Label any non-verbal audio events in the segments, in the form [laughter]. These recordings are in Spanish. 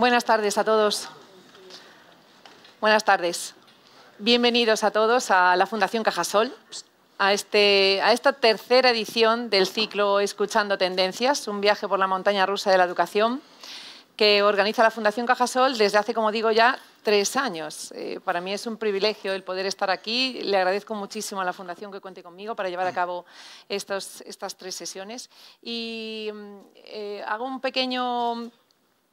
Buenas tardes a todos. Buenas tardes. Bienvenidos a todos a la Fundación Cajasol, este, a, esta tercera edición del ciclo Escuchando Tendencias, un viaje por la montaña rusa de la educación que organiza la Fundación Cajasol desde hace, como digo ya, tres años. Eh, para mí es un privilegio el poder estar aquí. Le agradezco muchísimo a la Fundación que cuente conmigo para llevar a cabo estas tres sesiones. Y mm, eh, hago un pequeño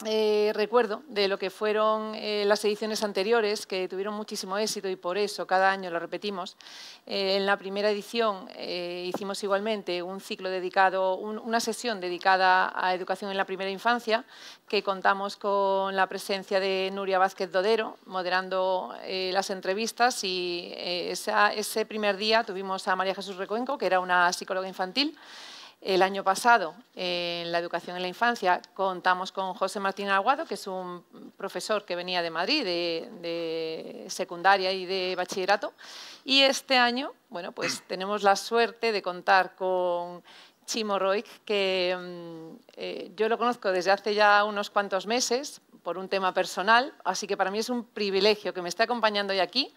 eh, recuerdo de lo que fueron eh, las ediciones anteriores, que tuvieron muchísimo éxito y por eso cada año lo repetimos. Eh, en la primera edición hicimos igualmente un ciclo dedicado, una sesión dedicada a educación en la primera infancia, que contamos con la presencia de Nuria Vázquez Dodero, moderando las entrevistas y ese primer día tuvimos a María Jesús Recuenco, que era una psicóloga infantil, el año pasado, en la educación en la infancia, contamos con José Martín Aguado, que es un profesor que venía de Madrid, de, secundaria y de bachillerato. Y este año, bueno, pues [clears throat] tenemos la suerte de contar con Chimo Roig, que mm, eh, yo lo conozco desde hace ya unos cuantos meses, por un tema personal, así que para mí es un privilegio que me esté acompañando hoy aquí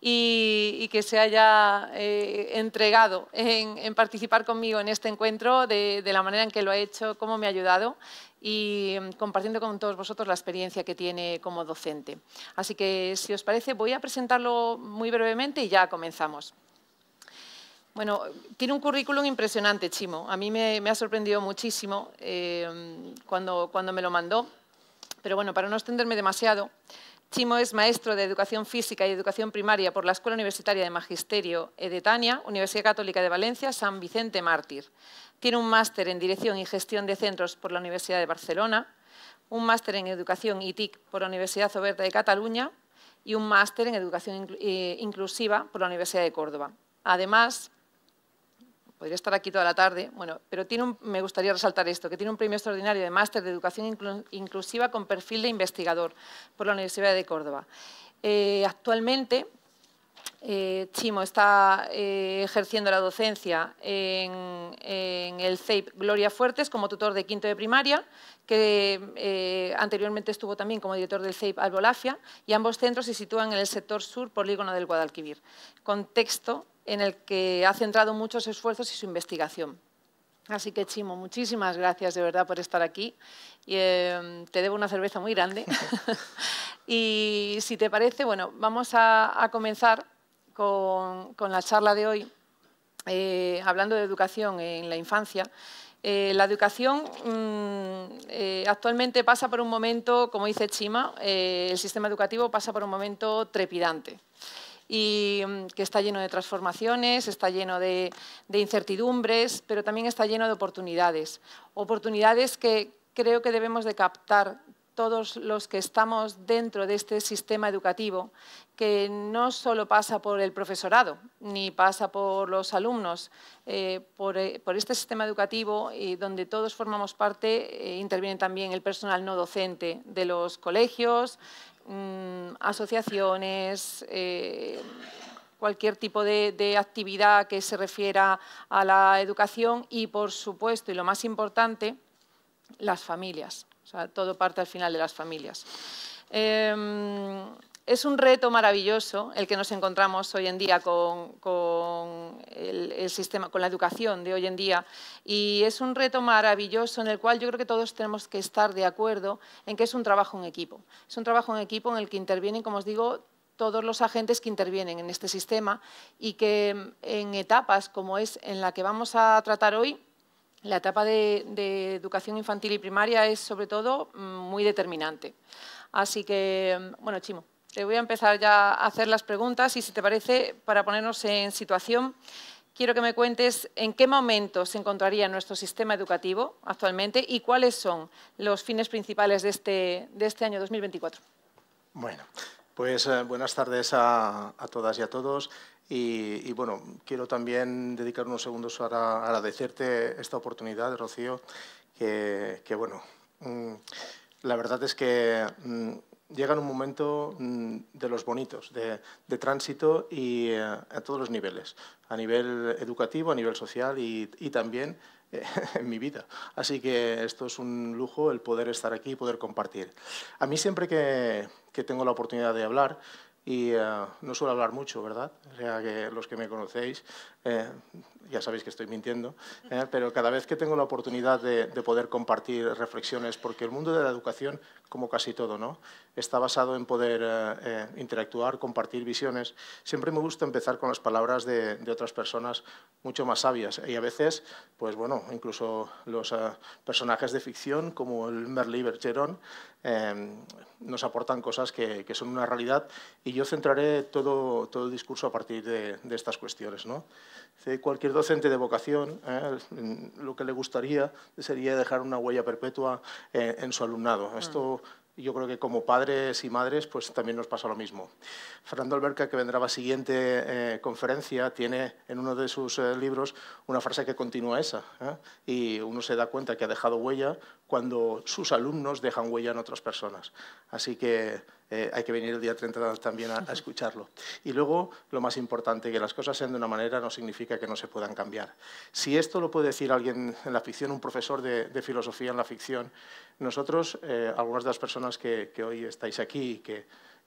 y, que se haya eh, entregado en, participar conmigo en este encuentro de, la manera en que lo ha hecho, cómo me ha ayudado y mm, compartiendo con todos vosotros la experiencia que tiene como docente. Así que, si os parece, voy a presentarlo muy brevemente y ya comenzamos. Bueno, tiene un currículum impresionante, Chimo. A mí me, ha sorprendido muchísimo eh, cuando, cuando me lo mandó. Pero bueno, para no extenderme demasiado, Chimo es maestro de Educación Física y Educación Primaria por la Escuela Universitaria de Magisterio Edetania, Universidad Católica de Valencia, San Vicente Mártir. Tiene un máster en Dirección y Gestión de Centros por la Universidad de Barcelona, un máster en Educación y TIC por la Universidad Oberta de Cataluña y un máster en Educación eh, Inclusiva por la Universidad de Córdoba. Además, podría estar aquí toda la tarde, bueno, pero me gustaría resaltar esto, que tiene un premio extraordinario de máster de educación inclusiva con perfil de investigador por la Universidad de Córdoba. Eh, actualmente, eh, Chimo está eh, ejerciendo la docencia en, en, el CEIP Gloria Fuertes como tutor de quinto de primaria, que anteriormente estuvo también como director del CEIP Albolafia, y ambos centros se sitúan en el sector sur polígono del Guadalquivir. Contexto en el que ha centrado muchos esfuerzos y su investigación. Así que, Chimo, muchísimas gracias de verdad por estar aquí. Y, em, te debo una cerveza muy grande. [laughs] [laughs] y si te parece, bueno, vamos a, comenzar con, la charla de hoy, eh, hablando de educación en la infancia. Eh, la educación mm, eh, actualmente pasa por un momento, como dice Chima, el sistema educativo pasa por un momento trepidante y mm, que está lleno de transformaciones, está lleno de, incertidumbres, pero también está lleno de oportunidades. Oportunidades que creo que debemos de captar todos los que estamos dentro de este sistema educativo, que no solo pasa por el profesorado, ni pasa por los alumnos, eh, eh, por, este sistema educativo y eh, donde todos formamos parte, interviene también el personal no docente de los colegios, Mm, asociaciones, eh, cualquier tipo de, actividad que se refiera a la educación y, por supuesto, y lo más importante, las familias. todo parte al final de las familias. Em, es un reto maravilloso el que nos encontramos hoy en día con, el, sistema, con la educación de hoy en día. Y es un reto maravilloso en el cual yo creo que todos tenemos que estar de acuerdo en que es un trabajo en equipo. Es un trabajo en equipo en el que intervienen, como os digo, todos los agentes que intervienen en este sistema y que en etapas como es en la que vamos a tratar hoy, la etapa de, educación infantil y primaria es sobre todo mm, muy determinante. Así que, mm, bueno, Chimo. Le voy a empezar ya a hacer las preguntas y si te parece, para ponernos en situación, quiero que me cuentes en qué momento se encontraría nuestro sistema educativo actualmente y cuáles son los fines principales de este, de este año 2024. Bueno, pues eh, buenas tardes a, todas y a todos. Y, bueno, quiero también dedicar unos segundos a agradecerte esta oportunidad, Rocío, que, bueno, mm, la verdad es que... Mm, llega en un momento mm, de los bonitos, de, tránsito y eh, a todos los niveles, a nivel educativo, a nivel social y, también eh, [laughs] en mi vida. Así que esto es un lujo el poder estar aquí y poder compartir. A mí siempre que, tengo la oportunidad de hablar, y eh, no suelo hablar mucho, ¿verdad? que los que me conocéis eh, ya sabéis que estoy mintiendo, eh, pero cada vez que tengo la oportunidad de, poder compartir reflexiones, porque el mundo de la educación, como casi todo, ¿no? está basado en poder eh, interactuar, compartir visiones, siempre me gusta empezar con las palabras de, otras personas mucho más sabias. Y a veces, pues bueno, incluso los personajes de ficción, como el Merlí Bergeron, nos aportan cosas que, son una realidad y yo centraré todo, todo el discurso a partir de, de estas cuestiones. ¿no? cualquier docente de vocación, eh, lo que le gustaría sería dejar una huella perpetua eh, en, su alumnado. Mm. Esto yo creo que como padres y madres pues también nos pasa lo mismo. Fernando Alberca, que vendrá a la siguiente eh, conferencia, tiene en uno de sus libros una frase que continúa esa. Y uno se da cuenta que ha dejado huella cuando sus alumnos dejan huella en otras personas. Así que eh, hay que venir el día 30 también a, escucharlo. Y luego, lo más importante, que las cosas sean de una manera no significa que no se puedan cambiar. Si esto lo puede decir alguien en la ficción, un profesor de, filosofía en la ficción, nosotros, eh, algunas de las personas que, hoy estáis aquí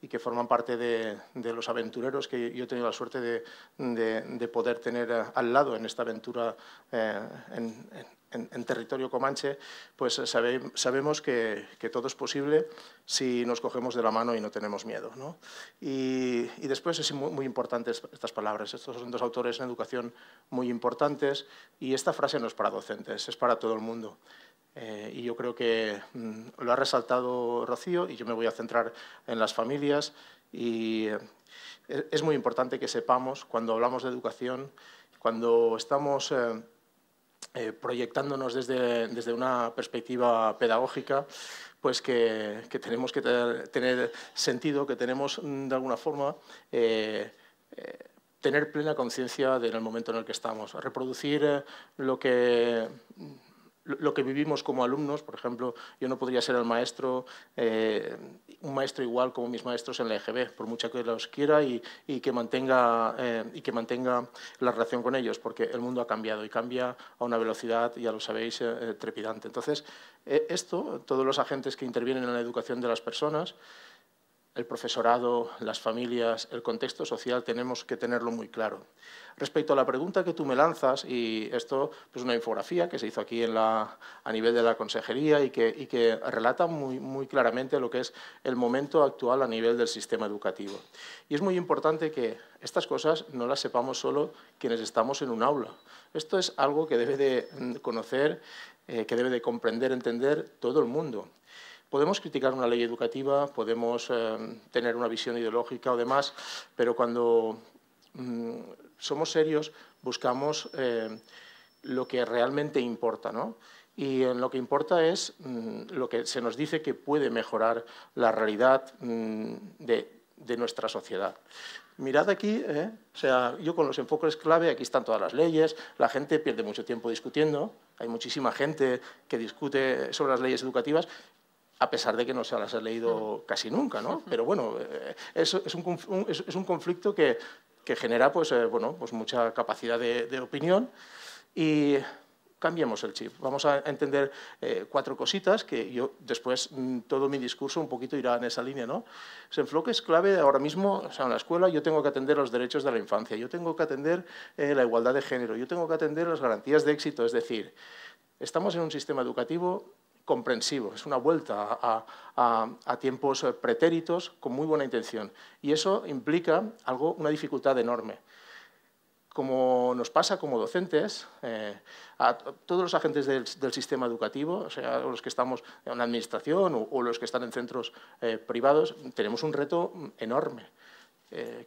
y que forman parte de, los aventureros que yo he tenido la suerte de, poder tener eh, al lado en esta aventura en, en, territorio comanche, pues eh, sabemos que, todo es posible si nos cogemos de la mano y no tenemos miedo. Y, después es muy, muy importante estas palabras. Estos son dos autores en educación muy importantes y esta frase no es para docentes, es para todo el mundo. Eh, y yo creo que mm, lo ha resaltado Rocío y yo me voy a centrar en las familias. Y eh, es muy importante que sepamos cuando hablamos de educación, cuando estamos... Eh, proyectándonos desde, una perspectiva pedagógica, pues que, tenemos que tener sentido, que tenemos mm, de alguna forma eh, eh, tener plena conciencia del momento en el que estamos, reproducir lo que lo que vivimos como alumnos, por ejemplo, yo no podría ser el maestro, eh, un maestro igual como mis maestros en la EGB, por mucha que los quiera eh, y, que mantenga, la relación con ellos, porque el mundo ha cambiado y cambia a una velocidad, ya lo sabéis, eh, trepidante. Entonces, esto, todos los agentes que intervienen en la educación de las personas, el profesorado, las familias, el contexto social, tenemos que tenerlo muy claro. Respecto a la pregunta que tú me lanzas, y esto pues, es una infografía que se hizo aquí a nivel de la consejería y que, relata muy, claramente lo que es el momento actual a nivel del sistema educativo. Y es muy importante que estas cosas no las sepamos solo quienes estamos en un aula. Esto es algo que debe de mm, conocer, eh, que debe de comprender, entender todo el mundo. Podemos criticar una ley educativa, podemos eh, tener una visión ideológica o demás, pero cuando mm, somos serios buscamos eh, lo que realmente importa, ¿no? Y en lo que importa es mm, lo que se nos dice que puede mejorar la realidad mm, de, nuestra sociedad. Mirad aquí, eh, o sea, yo con los enfoques clave, aquí están todas las leyes, la gente pierde mucho tiempo discutiendo, hay muchísima gente que discute sobre las leyes educativas a pesar de que no se las he leído casi nunca, Pero bueno, eh, es, un, conflicto que, genera pues, eh, bueno, pues mucha capacidad de, opinión y cambiemos el chip. Vamos a entender eh, cuatro cositas que yo después mm, todo mi discurso un poquito irá en esa línea. ¿no? Ese enfoque es clave ahora mismo o sea, en la escuela. Yo tengo que atender los derechos de la infancia, yo tengo que atender la igualdad de género, yo tengo que atender las garantías de éxito. Es decir, estamos en un sistema educativo comprensivo, es una vuelta a, tiempos eh, pretéritos con muy buena intención. Y eso implica algo, una dificultad enorme. Como nos pasa como docentes, eh, a todos los agentes del, sistema educativo, o sea, los que estamos en la administración o, los que están en centros eh, privados, tenemos un reto mm, enorme,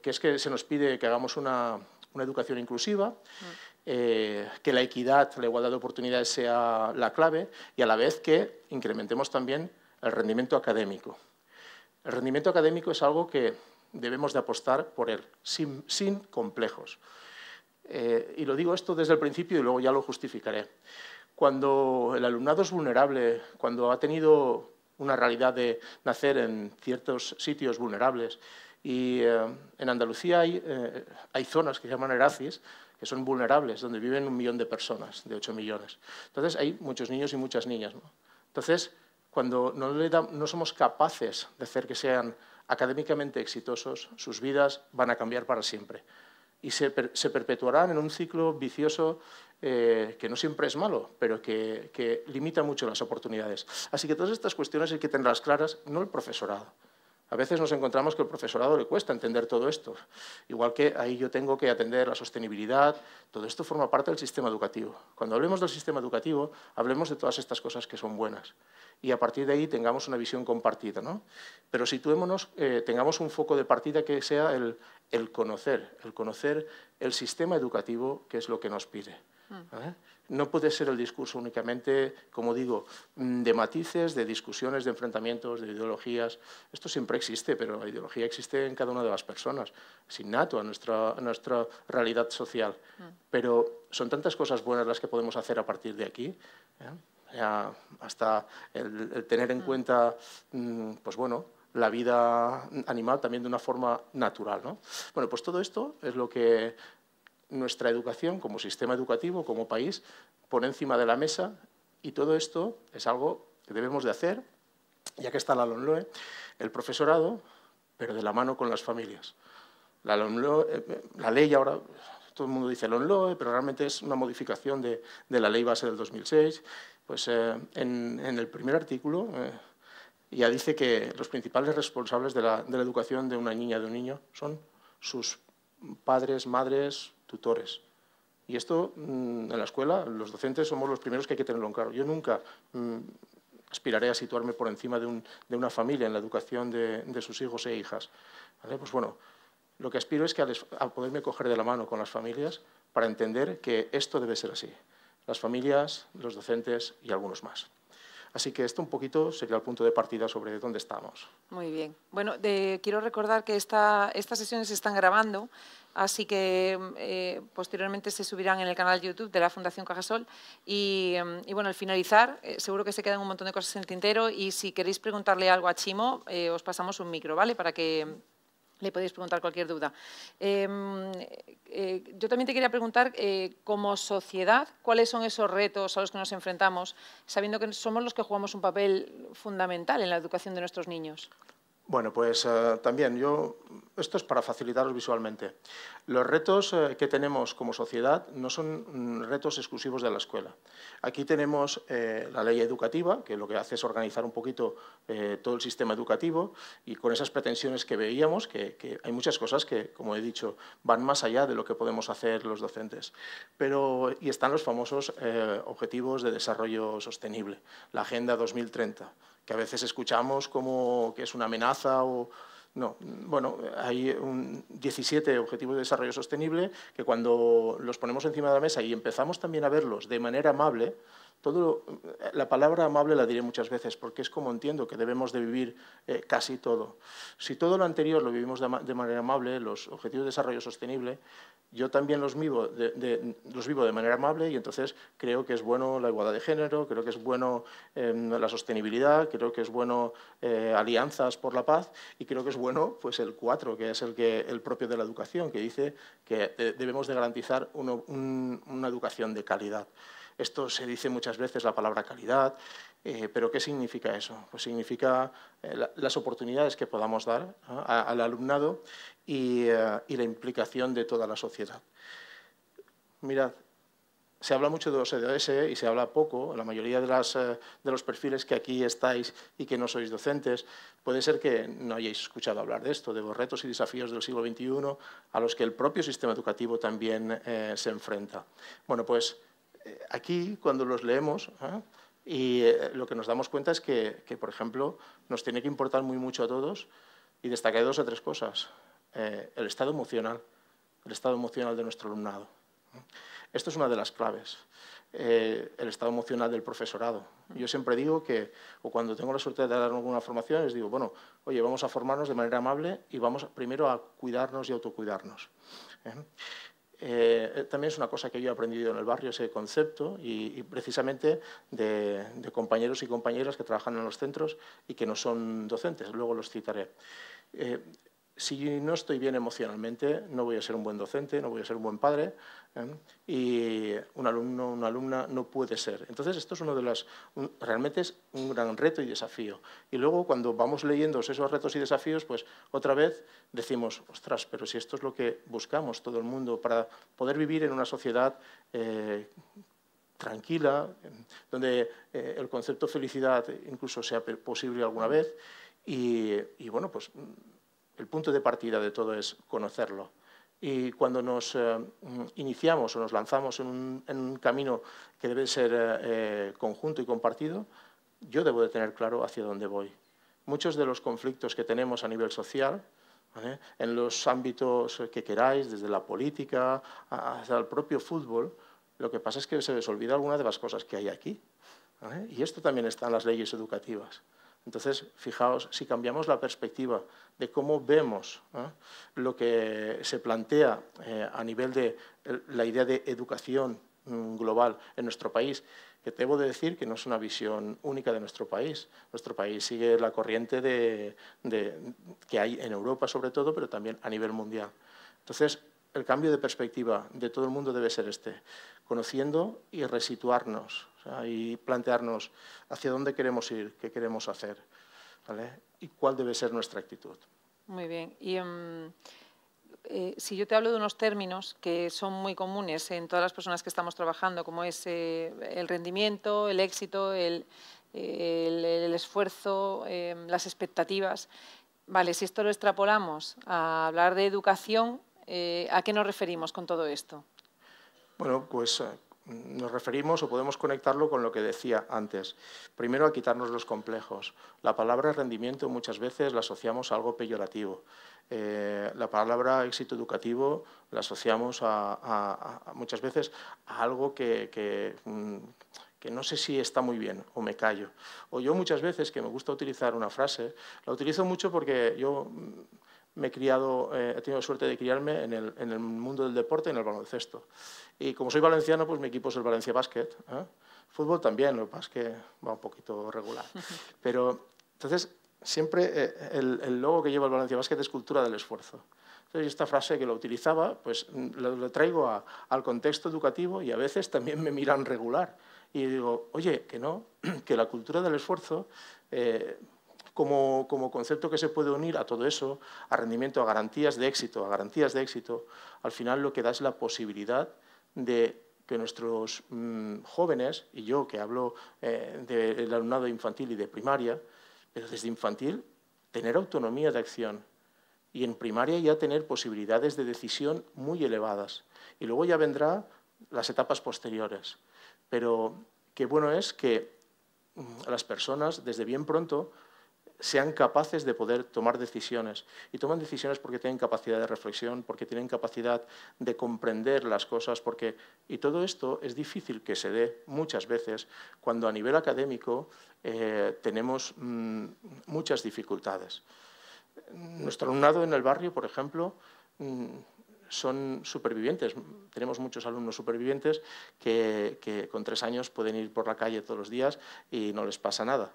que es que se nos pide que hagamos una, una educación inclusiva, mm. eh, que la equidad, la igualdad de oportunidades sea la clave y a la vez que incrementemos también el rendimiento académico. El rendimiento académico es algo que debemos de apostar por él, sin, complejos. Eh, y lo digo esto desde el principio y luego ya lo justificaré. Cuando el alumnado es vulnerable, cuando ha tenido una realidad de nacer en ciertos sitios vulnerables, y eh, en Andalucía eh, hay, zonas que se llaman Heracis, que son vulnerables, donde viven un millón de personas, de 8 millones. Entonces, hay muchos niños y muchas niñas. Entonces, cuando no, no somos capaces de hacer que sean académicamente exitosos, sus vidas van a cambiar para siempre. Y se, perpetuarán en un ciclo vicioso eh, que no siempre es malo, pero que, que limita mucho las oportunidades. Así que todas estas cuestiones hay que tenerlas claras, no el profesorado. A veces nos encontramos que al profesorado le cuesta entender todo esto, igual que ahí yo tengo que atender la sostenibilidad, todo esto forma parte del sistema educativo. Cuando hablemos del sistema educativo, hablemos de todas estas cosas que son buenas y a partir de ahí tengamos una visión compartida. ¿no? Pero situémonos, eh, tengamos un foco de partida que sea el, el, conocer, el conocer el sistema educativo, que es lo que nos pide. Mm no puede ser el discurso únicamente, como digo, mm, de matices, de discusiones, de enfrentamientos, de ideologías. Esto siempre existe, pero la ideología existe en cada una de las personas. Es innato a nuestra, realidad social. Mm. Pero son tantas cosas buenas las que podemos hacer a partir de aquí. ¿eh? hasta el, tener en mm. cuenta, pues bueno, la vida animal también de una forma natural. Bueno, pues todo esto es lo que nuestra educación como sistema educativo, como país, por encima de la mesa y todo esto es algo que debemos de hacer, ya que está la LONLOE, el profesorado, pero de la mano con las familias. La, eh, eh, la ley ahora, todo el mundo dice LONLOE, pero realmente es una modificación de, la ley base del 2006. Pues eh, en, el primer artículo ya dice que los principales responsables de la, de la educación de una niña, de un niño, son sus padres, madres, tutores. Y esto mm, en la escuela, los docentes somos los primeros que hay que tenerlo en claro. Yo nunca mm, aspiraré a situarme por encima de, una familia en la educación de, sus hijos e hijas. Pues bueno, lo que aspiro es que a, poderme coger de la mano con las familias para entender que esto debe ser así. Las familias, los docentes y algunos más. Así que esto un poquito sería el punto de partida sobre dónde estamos. Muy bien. Bueno, quiero recordar que esta, estas sesiones se están grabando, así que eh, posteriormente se subirán en el canal YouTube de la Fundación Cajasol. Y, mm, bueno, al finalizar, eh, seguro que se quedan un montón de cosas en el tintero y si queréis preguntarle algo a Chimo, eh, os pasamos un micro, ¿vale? Para que le podéis preguntar cualquier duda. Em, eh, yo también te quería preguntar, eh, como sociedad, ¿cuáles son esos retos a los que nos enfrentamos, sabiendo que somos los que jugamos un papel fundamental en la educación de nuestros niños? Bueno, pues eh, también yo esto es para facilitaros visualmente. Los retos eh, que tenemos como sociedad no son mm, retos exclusivos de la escuela. Aquí tenemos eh, la ley educativa, que lo que hace es organizar un poquito eh, todo el sistema educativo y con esas pretensiones que veíamos, que, hay muchas cosas que, como he dicho, van más allá de lo que podemos hacer los docentes. Pero, y están los famosos objetivos de desarrollo sostenible, la Agenda 2030, que a veces escuchamos como que es una amenaza o no, bueno, hay un 17 Objetivos de Desarrollo Sostenible que cuando los ponemos encima de la mesa y empezamos también a verlos de manera amable, eh, la palabra amable la diré muchas veces porque es como entiendo que debemos de vivir eh, casi todo. Si todo lo anterior lo vivimos de, manera amable, los objetivos de desarrollo sostenible, yo también los vivo de, los vivo de manera amable y entonces creo que es bueno la igualdad de género, creo que es bueno em, la sostenibilidad, creo que es bueno eh, alianzas por la paz y creo que es bueno pues el 4, que es el, que, el propio de la educación, que dice que debemos de garantizar una educación de calidad. Esto se dice muchas veces, la palabra calidad, eh, pero ¿qué significa eso? Pues significa eh, las oportunidades que podamos dar al alumnado eh, y, la implicación de toda la sociedad. Mirad, se habla mucho de los e y se habla poco, la mayoría de, las, de los perfiles que aquí estáis y que no sois docentes, puede ser que no hayáis escuchado hablar de esto, de los retos y desafíos del siglo XXI a los que el propio sistema educativo también se enfrenta. Bueno, pues aquí, cuando los leemos, ¿eh? y eh, lo que nos damos cuenta es que, por ejemplo, nos tiene que importar muy mucho a todos y destacar dos o tres cosas. Eh, el estado emocional, el estado emocional de nuestro alumnado. Esto es una de las claves, el estado emocional del profesorado. Yo siempre digo que, o cuando tengo la suerte de dar alguna formación, les digo, bueno, oye, vamos a formarnos de manera amable y vamos primero a cuidarnos y autocuidarnos. Eh, también es una cosa que yo he aprendido en el barrio, ese concepto, y, precisamente de, compañeros y compañeras que trabajan en los centros y que no son docentes, luego los citaré. Eh, si no estoy bien emocionalmente, no voy a ser un buen docente, no voy a ser un buen padre, ¿eh? y un alumno, una alumna no puede ser. Entonces, esto es uno de los, realmente es un gran reto y desafío. Y luego, cuando vamos leyendo esos retos y desafíos, pues otra vez decimos, ostras, pero si esto es lo que buscamos todo el mundo para poder vivir en una sociedad eh, tranquila, donde eh, el concepto felicidad incluso sea posible alguna vez, y bueno, pues el punto de partida de todo es conocerlo. Y cuando nos eh, iniciamos o nos lanzamos en un, camino que debe ser eh, eh, conjunto y compartido, yo debo de tener claro hacia dónde voy. Muchos de los conflictos que tenemos a nivel social, en los ámbitos que queráis, desde la política hasta el propio fútbol, lo que pasa es que se les olvida alguna de las cosas que hay aquí. Y esto también está en las leyes educativas. Entonces, fijaos, si cambiamos la perspectiva de cómo vemos ¿eh? lo que se plantea eh, a nivel de la idea de educación mm, global en nuestro país, que debo de decir que no es una visión única de nuestro país. Nuestro país sigue la corriente que hay en Europa sobre todo, pero también a nivel mundial. Entonces, el cambio de perspectiva de todo el mundo debe ser este, conociendo y resituarnos y plantearnos hacia dónde queremos ir, qué queremos hacer ¿vale? y cuál debe ser nuestra actitud. Muy bien. Y, em, eh, si yo te hablo de unos términos que son muy comunes en todas las personas que estamos trabajando, como es eh, el rendimiento, el éxito, el, esfuerzo, em, las expectativas, vale, si esto lo extrapolamos a hablar de educación, eh, ¿A qué nos referimos con todo esto? Bueno, pues eh, nos referimos o podemos conectarlo con lo que decía antes. Primero, a quitarnos los complejos. La palabra rendimiento muchas veces la asociamos a algo peyorativo. Eh, la palabra éxito educativo la asociamos a, muchas veces a algo mm, que no sé si está muy bien o me callo. O yo muchas veces, que me gusta utilizar una frase, la utilizo mucho porque yo mm, me he criado, eh, he tenido suerte de criarme en el, en el, mundo del deporte, y en el baloncesto. Y como soy valenciano, pues mi equipo es el Valencia Basket. ¿eh? Fútbol también, lo que que va un poquito regular. [laughs] Pero entonces, siempre eh, el, el, logo que lleva el Valencia Basket es cultura del esfuerzo. Entonces, esta frase que lo utilizaba, pues lo, traigo al contexto educativo y a veces también me miran regular. Y digo, oye, que no, [clears throat] que la cultura del esfuerzo eh, como, como, concepto que se puede unir a todo eso, a rendimiento, a garantías de éxito, a garantías de éxito, al final lo que da es la posibilidad de que nuestros mm, jóvenes, y yo que hablo eh, del alumnado infantil y de primaria, pero desde infantil, tener autonomía de acción y en primaria ya tener posibilidades de decisión muy elevadas. Y luego ya vendrán las etapas posteriores. Pero qué bueno es que mm, las personas desde bien pronto sean capaces de poder tomar decisiones. Y toman decisiones porque tienen capacidad de reflexión, porque tienen capacidad de comprender las cosas, porque... Y todo esto es difícil que se dé muchas veces cuando a nivel académico eh, tenemos mm, muchas dificultades. Nuestro alumnado en el barrio, por ejemplo, mm, son supervivientes. Tenemos muchos alumnos supervivientes que con tres años pueden ir por la calle todos los días y no les pasa nada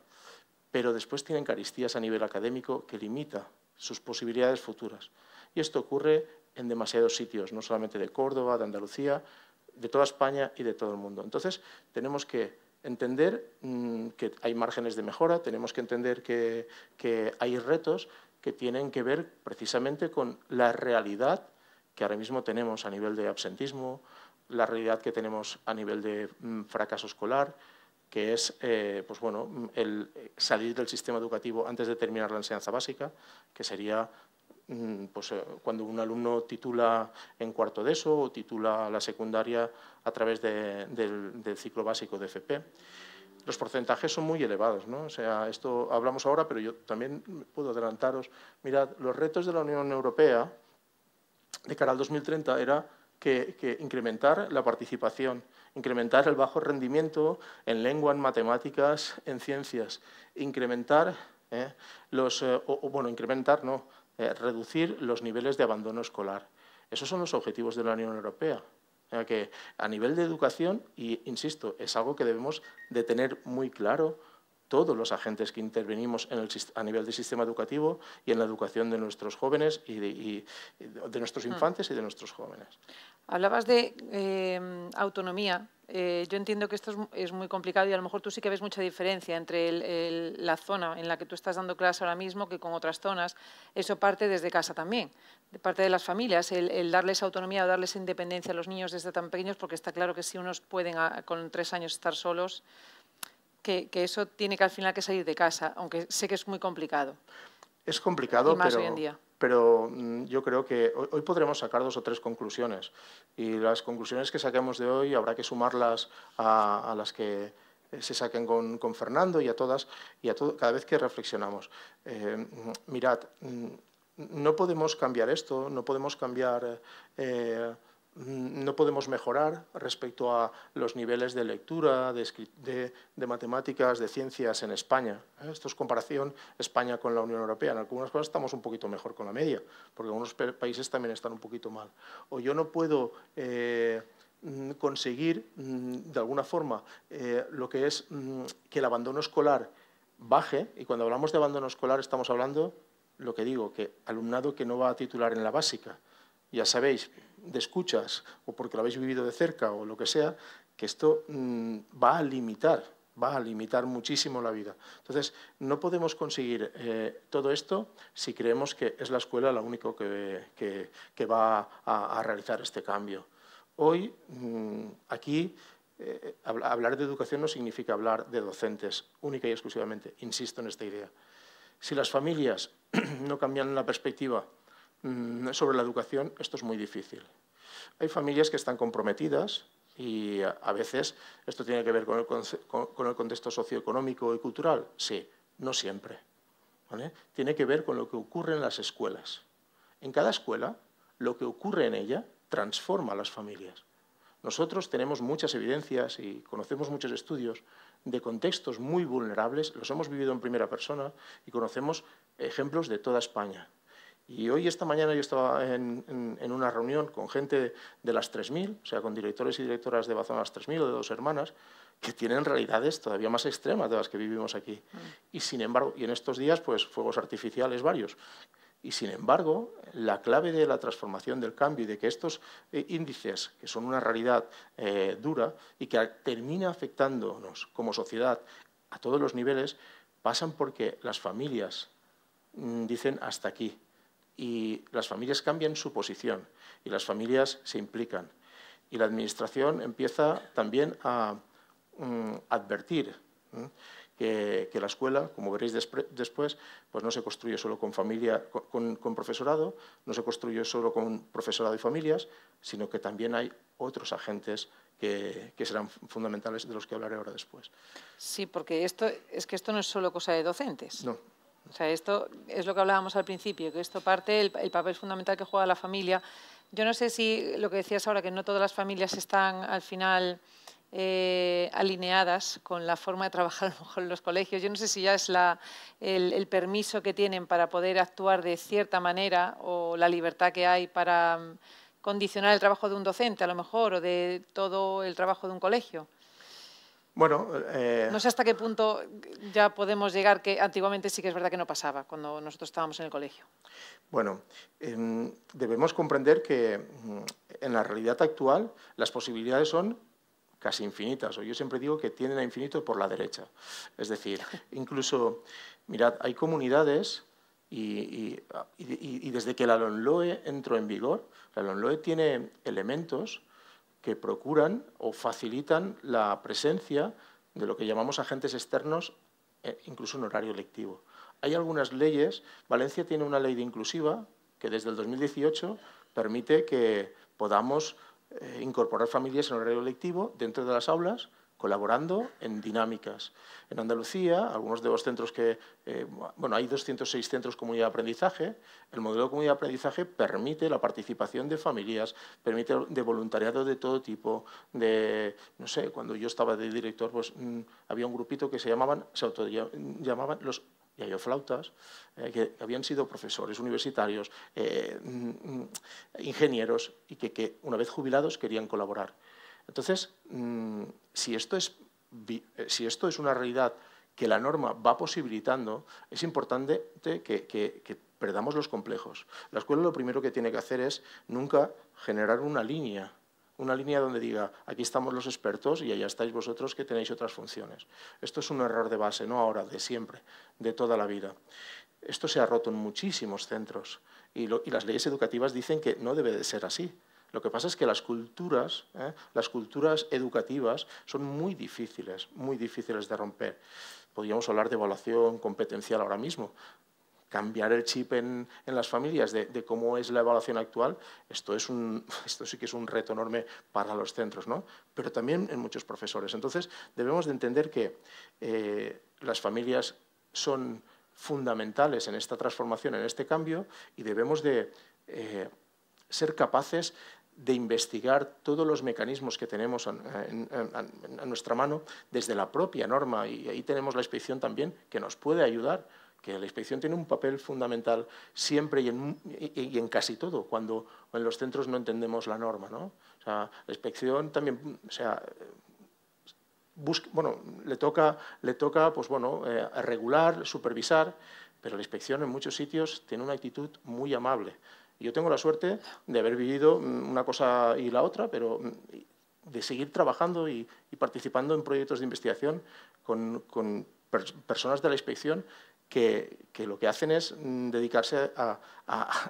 pero después tienen caristías a nivel académico que limita sus posibilidades futuras. Y esto ocurre en demasiados sitios, no solamente de Córdoba, de Andalucía, de toda España y de todo el mundo. Entonces, tenemos que entender mm, que hay márgenes de mejora, tenemos que entender que hay retos que tienen que ver precisamente con la realidad que ahora mismo tenemos a nivel de absentismo, la realidad que tenemos a nivel de mm, fracaso escolar, que es eh, pues bueno, el salir del sistema educativo antes de terminar la enseñanza básica, que sería mm, pues, eh, cuando un alumno titula en cuarto de ESO o titula la secundaria a través del, ciclo básico de FP. Los porcentajes son muy elevados, ¿no? O sea, esto hablamos ahora, pero yo también puedo adelantaros. Mirad, los retos de la Unión Europea de cara al 2030 era que incrementar la participación incrementar el bajo rendimiento en lengua, en matemáticas, en ciencias, incrementar eh, los, eh, bueno, incrementar no, eh, reducir los niveles de abandono escolar. Esos son los objetivos de la Unión Europea. que a nivel de educación, y insisto, es algo que debemos de tener muy claro, todos los agentes que intervenimos a nivel del sistema educativo y en la educación de nuestros jóvenes y de, nuestros mm. infantes y de nuestros jóvenes. Hablabas de em, autonomía. Eh, yo entiendo que esto es, muy complicado y a lo mejor tú sí que ves mucha diferencia entre la zona en la que tú estás dando clase ahora mismo que con otras zonas. Eso parte desde casa también, de parte de las familias, el, el darles autonomía o darles independencia a los niños desde tan pequeños, porque está claro que si unos pueden con tres años estar solos, que, eso tiene que al final que salir de casa, aunque sé que es muy complicado. Es complicado, pero, pero mm, yo creo que hoy, podremos sacar dos o tres conclusiones y las conclusiones que saquemos de hoy habrá que sumarlas a, las que eh, se saquen con, Fernando y a todas y a cada vez que reflexionamos. Eh, mm, mirad, mm, no podemos cambiar esto, no podemos cambiar... Eh, Mm, no podemos mejorar respecto a los niveles de lectura, de, matemáticas, de ciencias en España. ¿eh? Esto es comparación España con la Unión Europea. En algunas cosas estamos un poquito mejor con la media, porque algunos países también están un poquito mal. O yo no puedo eh, mm, conseguir, mm, de alguna forma, eh, lo que es que el abandono escolar baje, y cuando hablamos de abandono escolar estamos hablando, lo que digo, que alumnado que no va a titular en la básica. Ya sabéis, de escuchas o porque lo habéis vivido de cerca o lo que sea, que esto mm, va a limitar, va a limitar muchísimo la vida. Entonces, no podemos conseguir eh, todo esto si creemos que es la escuela la única que, va a, realizar este cambio. Hoy, mm, aquí, eh, hablar de educación no significa hablar de docentes, única y exclusivamente, insisto en esta idea. Si las familias [clears throat] no cambian la perspectiva Mm, sobre la educación esto es muy difícil. Hay familias que están comprometidas y a veces esto tiene que ver con el, contexto socioeconómico y cultural. Sí, no siempre. Tiene que ver con lo que ocurre en las escuelas. En cada escuela, lo que ocurre en ella transforma a las familias. Nosotros tenemos muchas evidencias y conocemos muchos estudios de contextos muy vulnerables, los hemos vivido en primera persona y conocemos ejemplos de toda España. Y hoy, esta mañana, yo estaba en, una reunión con gente de las 3.000, o sea, con directores y directoras de Bazón las 3.000 o de dos hermanas, que tienen realidades todavía más extremas de las que vivimos aquí. Mm. Y sin embargo, y en estos días, pues fuegos artificiales varios. Y sin embargo, la clave de la transformación del cambio y de que estos eh, índices, que son una realidad eh, dura y que termina afectándonos como sociedad a todos los niveles, pasan porque las familias mm, dicen hasta aquí, y las familias cambian su posición y las familias se implican. Y la Administración empieza también a mm, advertir que, que, la escuela, como veréis después, pues no se construye solo con, familia, con, profesorado, no se construye solo con profesorado y familias, sino que también hay otros agentes que, que, serán fundamentales de los que hablaré ahora después. Sí, porque esto es que esto no es solo cosa de docentes. No, o sea, esto es lo que hablábamos al principio, que esto parte, el, papel fundamental que juega la familia. Yo no sé si lo que decías ahora, que no todas las familias están al final... Eh, alineadas con la forma de trabajar [laughs] a lo mejor en los colegios. Yo no sé si ya es la, el, permiso que tienen para poder actuar de cierta manera o la libertad que hay para mm, condicionar el trabajo de un docente, a lo mejor, o de todo el trabajo de un colegio. Bueno, eh, no sé hasta qué punto ya podemos llegar, que antiguamente sí que es verdad que no pasaba cuando nosotros estábamos en el colegio. Bueno, em, debemos comprender que mm, en la realidad actual las posibilidades son casi infinitas, o yo siempre digo que tienen a infinito por la derecha. Es decir, [laughs] incluso, mirad, hay comunidades y, desde que la LONLOE entró en vigor, la LONLOE tiene elementos que procuran o facilitan la presencia de lo que llamamos agentes externos, eh, incluso en horario lectivo. Hay algunas leyes, Valencia tiene una ley de inclusiva que desde el 2018 permite que podamos eh, incorporar familias en horario lectivo dentro de las aulas colaborando en dinámicas. En Andalucía, algunos de los centros que, eh, bueno, hay 206 centros comunidad de aprendizaje, el modelo de comunidad de aprendizaje permite la participación de familias, permite de voluntariado de todo tipo, de, no sé, cuando yo estaba de director, pues mm, había un grupito que se llamaban, se llamaban los y flautas, eh, que habían sido profesores universitarios, eh, mm, mm, ingenieros, y que, una vez jubilados querían colaborar. Entonces, mm, eh, si, esto es, una realidad que la norma va posibilitando, es importante que, perdamos los complejos. La escuela lo primero que tiene que hacer es nunca generar una línea, una línea donde diga, aquí estamos los expertos y allá estáis vosotros que tenéis otras funciones. Esto es un error de base, no ahora, de siempre, de toda la vida. Esto se ha roto en muchísimos centros y, y las leyes educativas dicen que no debe de ser así. Lo que pasa es que las culturas, ¿eh? las culturas educativas son muy difíciles, muy difíciles de romper. Podríamos hablar de evaluación competencial ahora mismo. Cambiar el chip en, en las familias de, cómo es la evaluación actual, esto, [laughs] esto sí que es un reto enorme para los centros, ¿no? pero también en muchos profesores. Entonces, debemos de entender que eh, las familias son fundamentales en esta transformación, en este cambio, y debemos de eh, ser capaces de investigar todos los mecanismos que tenemos a, nuestra mano desde la propia norma. Y ahí tenemos la inspección también, que nos puede ayudar, que la inspección tiene un papel fundamental siempre y en, casi todo, cuando en los centros no entendemos la norma. la inspección también, o sea, le toca, pues eh, regular, supervisar, pero la inspección en muchos sitios tiene una actitud muy amable. Yo tengo la suerte de haber vivido mm, una cosa y la otra, pero mm, de seguir trabajando y, participando en proyectos de investigación con, personas de la inspección que, lo que hacen es mm, dedicarse a,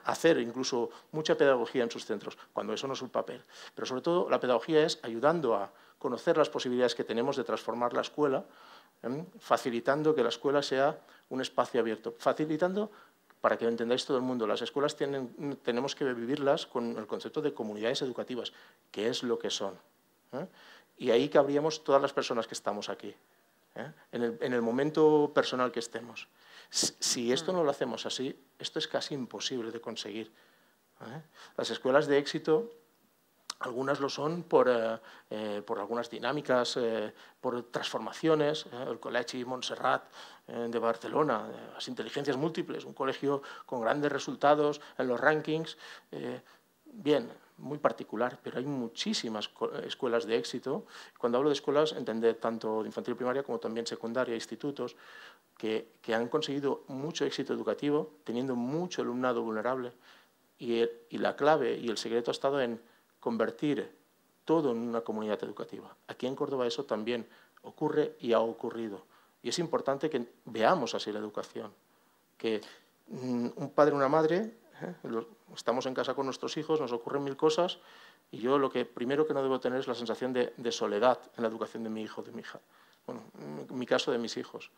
hacer incluso mucha pedagogía en sus centros, cuando eso no es un papel. Pero sobre todo la pedagogía es ayudando a conocer las posibilidades que tenemos de transformar la escuela, facilitando que la escuela sea un espacio abierto, facilitando para que lo entendáis todo el mundo, las escuelas tenemos que vivirlas con el concepto de comunidades educativas, que es lo que son. ¿eh? Y ahí cabríamos todas las personas que estamos aquí, ¿eh? en, el, momento personal que estemos. Si, esto mm. no lo hacemos así, esto es casi imposible de conseguir. ¿eh? Las escuelas de éxito algunas lo son por, eh, eh, por algunas dinámicas, eh, por transformaciones. el Colegio Montserrat de Barcelona, las inteligencias múltiples, un colegio con grandes resultados en los rankings. bien, muy particular, pero hay muchísimas escuelas de éxito. Cuando hablo de escuelas, entender tanto de infantil y primaria como también secundaria, institutos, que, que han conseguido mucho éxito educativo, teniendo mucho alumnado vulnerable. y la clave y el secreto ha estado en convertir todo en una comunidad educativa. Aquí en Córdoba eso también ocurre y ha ocurrido. Y es importante que veamos así la educación, que mm, un padre, o una madre, ¿eh? estamos en casa con nuestros hijos, nos ocurren mil cosas, y yo lo que primero que no debo tener es la sensación de, soledad en la educación de mi hijo, o de mi hija. Bueno, en mi caso, de mis hijos.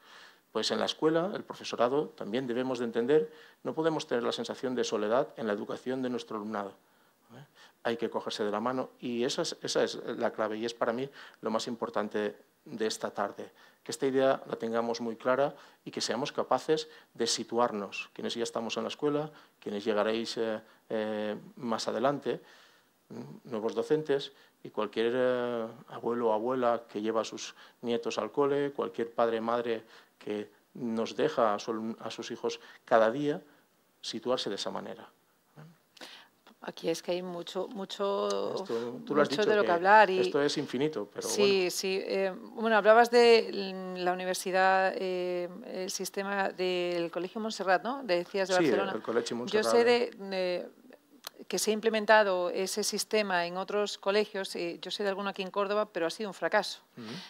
Pues en la escuela, el profesorado, también debemos de entender, no podemos tener la sensación de soledad en la educación de nuestro alumnado hay que cogerse de la mano y esa es, la clave y es para mí lo más importante de esta tarde. Que esta idea la tengamos muy clara y que seamos capaces de situarnos, quienes ya estamos en la escuela, quienes llegaréis eh, eh, más adelante, mm, nuevos docentes y cualquier eh, abuelo o abuela que lleva a sus nietos al cole, cualquier padre o madre que nos deja a sus hijos cada día, situarse de esa manera. Aquí es que hay mucho, mucho, de lo que, hablar. Y, esto es infinito, pero Sí, sí. Eh, bueno, hablabas de la universidad, eh, el sistema del Colegio Montserrat, ¿no? Decías de sí, Barcelona. Colegio Montserrat. Yo sé eh. que se ha implementado ese sistema en otros colegios, yo sé de alguno aquí en Córdoba, pero ha sido un fracaso.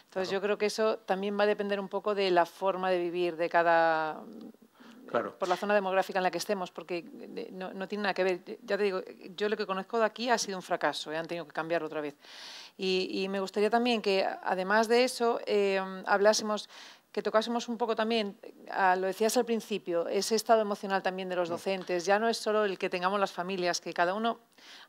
Entonces yo creo que eso también va a depender un poco de la forma de vivir de cada, por la zona demográfica en la que estemos, porque no, tiene nada que ver. Ya te digo, yo lo que conozco de aquí ha sido un fracaso, eh, han tenido que cambiarlo otra vez. Y, me gustaría también que, además de eso, eh, hablásemos que tocásemos un poco también, ah, lo decías al principio, ese estado emocional también de los docentes. Ya no es solo el que tengamos las familias, que cada uno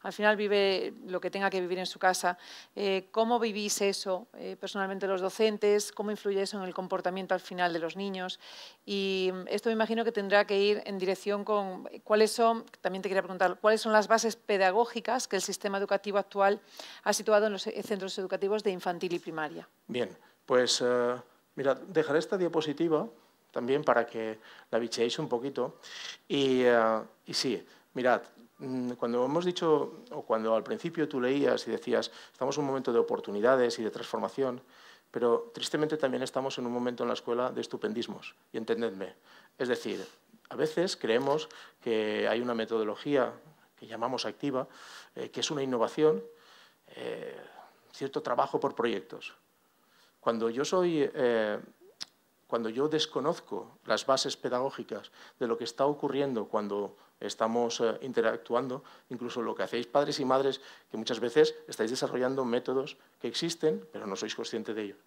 al final vive lo que tenga que vivir en su casa. Eh, ¿Cómo vivís eso eh, personalmente los docentes? ¿Cómo influye eso en el comportamiento al final de los niños? Y mm, esto me imagino que tendrá que ir en dirección con eh, cuáles son, también te quería preguntar, cuáles son las bases pedagógicas que el sistema educativo actual ha situado en los centros educativos de infantil y primaria. Bien, pues... Mirad, dejaré esta diapositiva también para que la bicheéis un poquito. Y, eh, sí, mirad, mm, cuando hemos dicho, o cuando al principio tú leías y decías, estamos en un momento de oportunidades y de transformación, pero tristemente también estamos en un momento en la escuela de estupendismos, y entendedme. Es decir, a veces creemos que hay una metodología que llamamos activa, eh, que es una innovación, eh, cierto trabajo por proyectos. Eh, cuando yo desconozco las bases pedagógicas de lo que está ocurriendo cuando estamos eh, interactuando, incluso lo que hacéis padres y madres, que muchas veces estáis desarrollando métodos que existen, pero no sois consciente de ellos.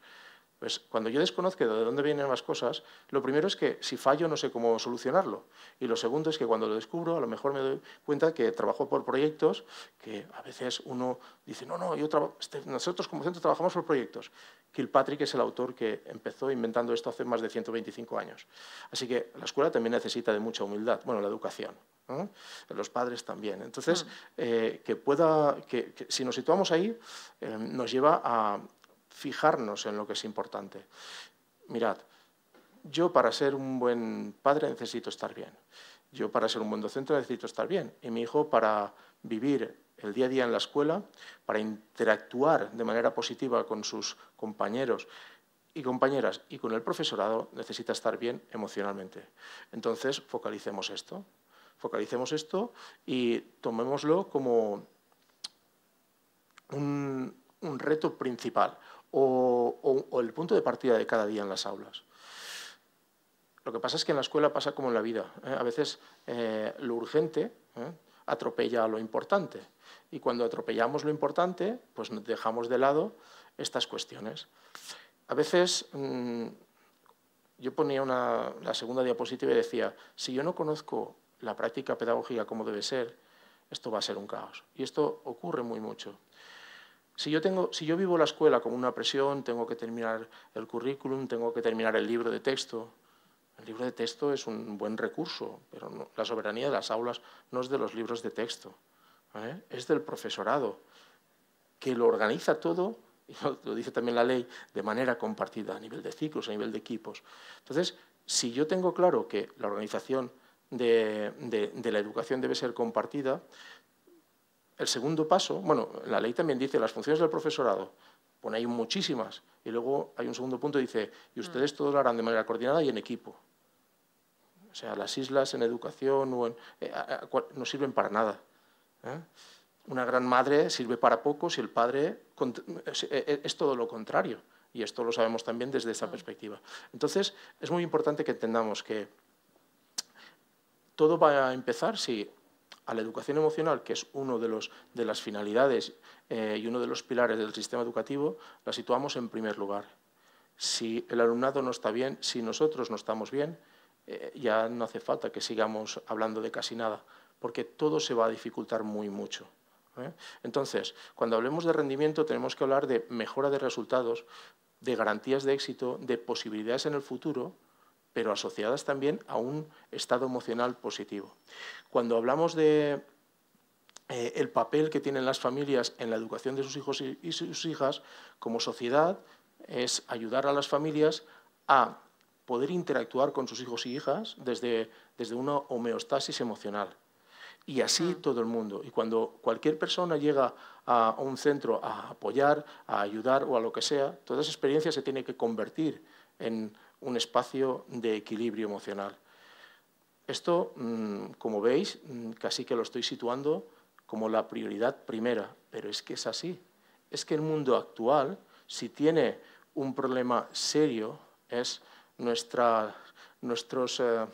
Pues cuando yo desconozco de dónde vienen las cosas, lo primero es que si fallo no sé cómo solucionarlo. Y lo segundo es que cuando lo descubro, a lo mejor me doy cuenta que trabajo por proyectos, que a veces uno dice, no, no, este, nosotros como centro trabajamos por proyectos. Patrick es el autor que empezó inventando esto hace más de 125 años. Así que la escuela también necesita de mucha humildad, bueno, la educación, los padres también. Entonces, mm. eh, que pueda, que, si nos situamos ahí, eh, nos lleva a fijarnos en lo que es importante. Mirad, yo para ser un buen padre necesito estar bien. Yo para ser un buen docente necesito estar bien. Y mi hijo para vivir el día a día en la escuela, para interactuar de manera positiva con sus compañeros y compañeras y con el profesorado, necesita estar bien emocionalmente. Entonces, focalicemos esto, focalicemos esto y tomémoslo como un, reto principal o, el punto de partida de cada día en las aulas. Lo que pasa es que en la escuela pasa como en la vida. ¿eh? A veces eh, lo urgente, ¿eh? atropella lo importante. Y cuando atropellamos lo importante, pues dejamos de lado estas cuestiones. A veces mm, yo ponía una, la segunda diapositiva y decía, si yo no conozco la práctica pedagógica como debe ser, esto va a ser un caos. Y esto ocurre muy mucho. Si yo, si yo vivo la escuela con una presión, tengo que terminar el currículum, tengo que terminar el libro de texto, el libro de texto es un buen recurso, pero la soberanía de las aulas no es de los libros de texto, ¿eh? es del profesorado, que lo organiza todo, y lo dice también la ley, de manera compartida, a nivel de ciclos, a nivel de equipos. Entonces, si yo tengo claro que la organización de, la educación debe ser compartida, el segundo paso, bueno, la ley también dice las funciones del profesorado, pone ahí muchísimas, y luego hay un segundo punto que dice, y mm. ustedes todos lo harán de manera coordinada y en equipo. O sea, las islas en educación o eh, no sirven para nada. ¿eh? Una gran madre sirve para poco si el padre eh, es, todo lo contrario. Y esto lo sabemos también desde esa mm. perspectiva. Entonces, es muy importante que entendamos que todo va a empezar si a la educación emocional, que es una de, de las finalidades y uno de los pilares del sistema educativo, la situamos en primer lugar. Si el alumnado no está bien, si nosotros no estamos bien, eh, ya no hace falta que sigamos hablando de casi nada, porque todo se va a dificultar muy mucho. ¿eh? Entonces, cuando hablemos de rendimiento tenemos que hablar de mejora de resultados, de garantías de éxito, de posibilidades en el futuro, pero asociadas también a un estado emocional positivo. Cuando hablamos de eh, el papel que tienen las familias en la educación de sus hijos y sus hijas, como sociedad, es ayudar a las familias a poder interactuar con sus hijos y hijas desde, desde una homeostasis emocional. Y así todo el mundo. Y cuando cualquier persona llega a un centro a apoyar, a ayudar o a lo que sea, toda esa experiencia se tiene que convertir en un espacio de equilibrio emocional. Esto, mm, como veis, mm, casi que lo estoy situando como la prioridad primera, pero es que es así. Es que el mundo actual, si tiene un problema serio, es nuestros eh,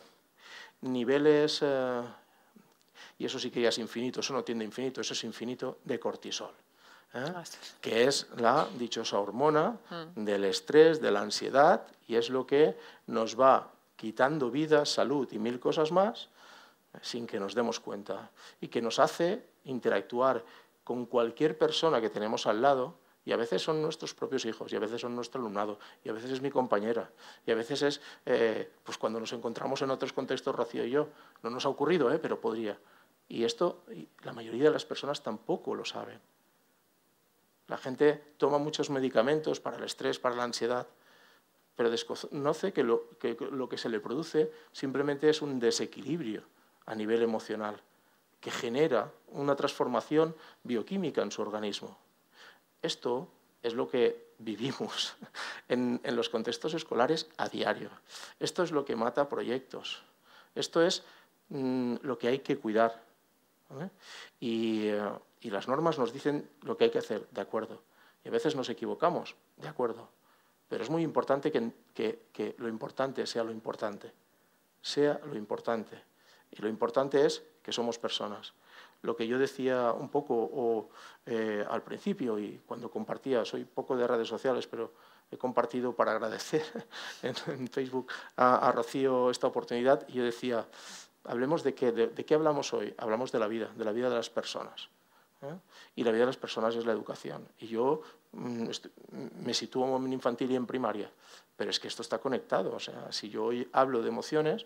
niveles, eh, y eso sí que ya es infinito, eso no tiende infinito, eso es infinito de cortisol. ¿eh? Ah, que es la dichosa hormona mm. del estrés, de la ansiedad, y es lo que nos va quitando vida, salud y mil cosas más sin que nos demos cuenta, y que nos hace interactuar con cualquier persona que tenemos al lado y a veces son nuestros propios hijos, y a veces son nuestro alumnado, y a veces es mi compañera, y a veces es, eh, pues cuando nos encontramos en otros contextos, Rocío y yo, no nos ha ocurrido, eh, pero podría. Y esto la mayoría de las personas tampoco lo saben. La gente toma muchos medicamentos para el estrés, para la ansiedad, pero desconoce que que, lo que se le produce simplemente es un desequilibrio a nivel emocional que genera una transformación bioquímica en su organismo. Esto es lo que vivimos [laughs] en, los contextos escolares a diario. Esto es lo que mata proyectos. Esto es mm, lo que hay que cuidar. Eh, y, las normas nos dicen lo que hay que hacer, de acuerdo. Y a veces nos equivocamos, de acuerdo. Pero es muy importante que, lo importante sea lo importante. Sea lo importante. Y lo importante es que somos personas lo que yo decía un poco o, eh, al principio y cuando compartía, soy poco de redes sociales, pero he compartido para agradecer [laughs] en, Facebook a, Rocío esta oportunidad y yo decía, hablemos de qué, de, qué hablamos hoy, hablamos de la vida, de la vida de las personas. ¿eh? Y la vida de las personas es la educación. Y yo mm, me sitúo en infantil y en primaria, pero es que esto está conectado. O sea, si yo hoy hablo de emociones,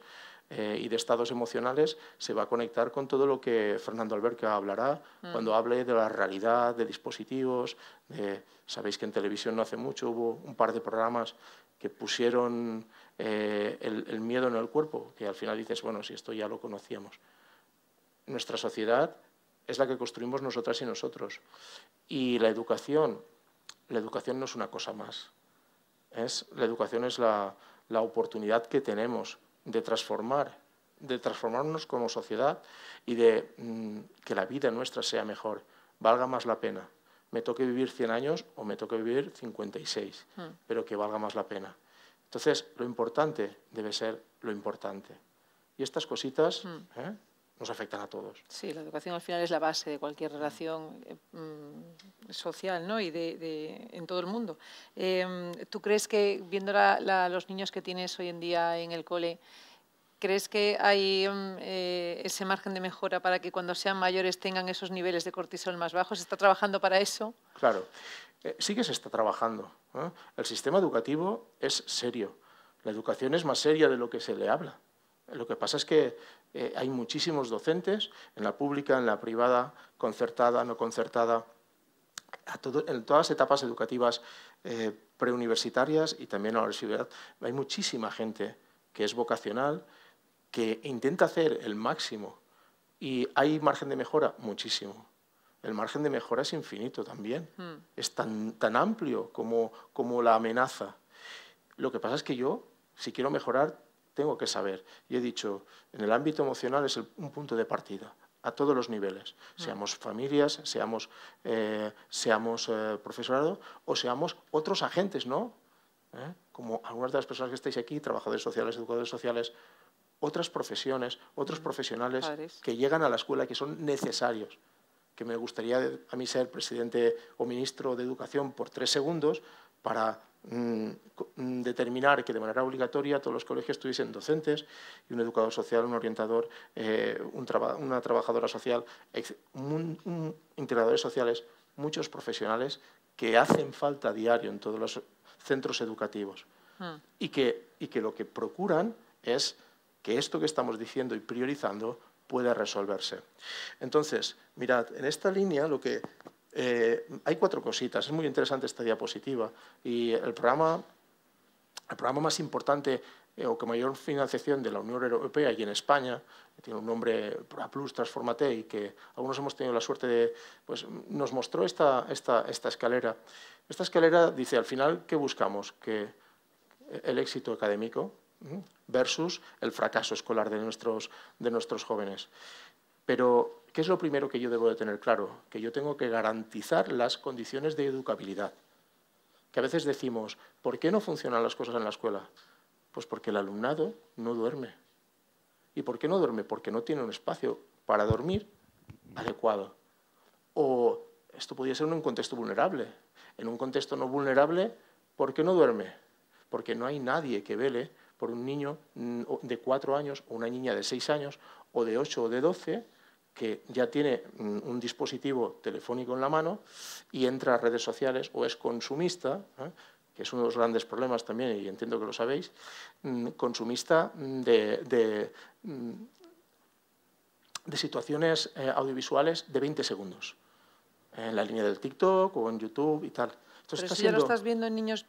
eh, y de estados emocionales se va a conectar con todo lo que Fernando Alberca hablará mm. cuando hable de la realidad, de dispositivos. De, sabéis que en televisión no hace mucho hubo un par de programas que pusieron eh, el, miedo en el cuerpo, que al final dices, bueno, si esto ya lo conocíamos. Nuestra sociedad es la que construimos nosotras y nosotros. Y la educación, la educación no es una cosa más. Es, la educación es la, la oportunidad que tenemos de transformar, de transformarnos como sociedad y de mm, que la vida nuestra sea mejor, valga más la pena. Me toque vivir 100 años o me toque vivir 56, hmm. pero que valga más la pena. Entonces, lo importante debe ser lo importante. Y estas cositas hmm. ¿eh? nos afectan a todos. Sí, la educación al final es la base de cualquier relación mm, social ¿no? y en todo el mundo. Em, ¿Tú crees que, viendo la, los niños que tienes hoy en día en el cole, crees que hay mm, eh, ese margen de mejora para que cuando sean mayores tengan esos niveles de cortisol más bajos? ¿Se está trabajando para eso? Claro, eh, sí que se está trabajando. ¿eh? El sistema educativo es serio. La educación es más seria de lo que se le habla. Lo que pasa es que eh, hay muchísimos docentes, en la pública, en la privada, concertada, no concertada, en todas las etapas educativas eh, preuniversitarias y también a la universidad. Hay muchísima gente que es vocacional, que intenta hacer el máximo y hay margen de mejora muchísimo. El margen de mejora es infinito también, hmm. es tan, tan amplio como, como la amenaza. Lo que pasa es que yo, si quiero mejorar, tengo que saber. Y he dicho, en el ámbito emocional es un punto de partida a todos los niveles, ah. seamos familias, seamos, eh, seamos eh, profesorado o seamos otros agentes, ¿no? ¿Eh? Como algunas de las personas que estáis aquí, trabajadores sociales, educadores sociales, otras profesiones, otros mm. profesionales que llegan a la escuela y que son necesarios. Que me gustaría a mí ser presidente o ministro de Educación por tres segundos para Mm, mm, determinar que de manera obligatoria todos los colegios tuviesen docentes y un educador social, un orientador, eh, una trabajadora social, integradores sociales, muchos profesionales que hacen falta diario en todos los centros educativos hmm. y que lo que procuran es que esto que estamos diciendo y priorizando pueda resolverse. Entonces, mirad, en esta línea lo que eh, hay cuatro cositas, es muy interesante esta diapositiva y el programa, el programa más importante eh, o que mayor financiación de la Unión Europea y en España, tiene un nombre Plus Transformate y que algunos hemos tenido la suerte de, pues nos mostró esta, escalera. Esta escalera dice al final, ¿qué buscamos? Que el éxito académico versus el fracaso escolar de nuestros, de nuestros jóvenes. Pero ¿Qué es lo primero que yo debo de tener claro? Que yo tengo que garantizar las condiciones de educabilidad. Que a veces decimos, ¿por qué no funcionan las cosas en la escuela? Pues porque el alumnado no duerme. ¿Y por qué no duerme? Porque no tiene un espacio para dormir adecuado. O esto podría ser en un contexto vulnerable. En un contexto no vulnerable, ¿por qué no duerme? Porque no hay nadie que vele por un niño mm, de cuatro años, o una niña de seis años, o de ocho o de doce, que ya tiene mm, un dispositivo telefónico en la mano y entra a redes sociales o es consumista, ¿eh? que es uno de los grandes problemas también, y entiendo que lo sabéis, mm, consumista de, de, mm, situaciones eh, audiovisuales de 20 segundos, en la línea del TikTok o en YouTube y tal. Esto ya lo estás viendo en niños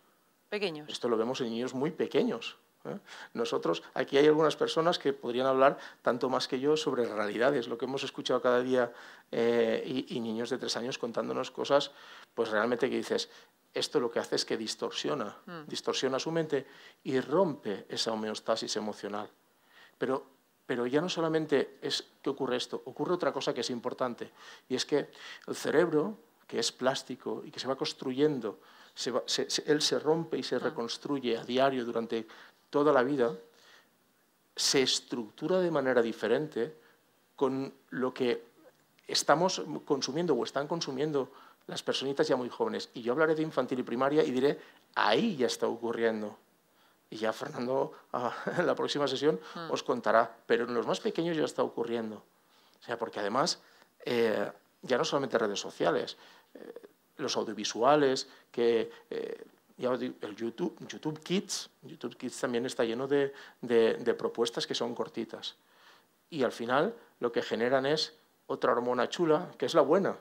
pequeños. Esto lo vemos en niños muy pequeños. ¿eh? Nosotros, aquí hay algunas personas que podrían hablar tanto más que yo sobre realidades, lo que hemos escuchado cada día eh, y, niños de tres años contándonos cosas, pues realmente que dices, esto lo que hace es que distorsiona, mm. distorsiona su mente y rompe esa homeostasis emocional. Pero, pero ya no solamente es que ocurre esto, ocurre otra cosa que es importante, y es que el cerebro, que es plástico y que se va construyendo, él se rompe y se mm. reconstruye a diario durante toda la vida, se estructura de manera diferente con lo que estamos consumiendo o están consumiendo las personitas ya muy jóvenes. Y yo hablaré de infantil y primaria y diré, ahí ya está ocurriendo. Y ya Fernando [laughs] ah, en la próxima sesión hmm. os contará, pero en los más pequeños ya está ocurriendo. O sea, porque además, eh, ya no solamente redes sociales, eh, los audiovisuales, que eh, y digo, el YouTube, Kids, YouTube Kids también está lleno de, propuestas que son cortitas. Y al final lo que generan es otra hormona chula, que es la buena,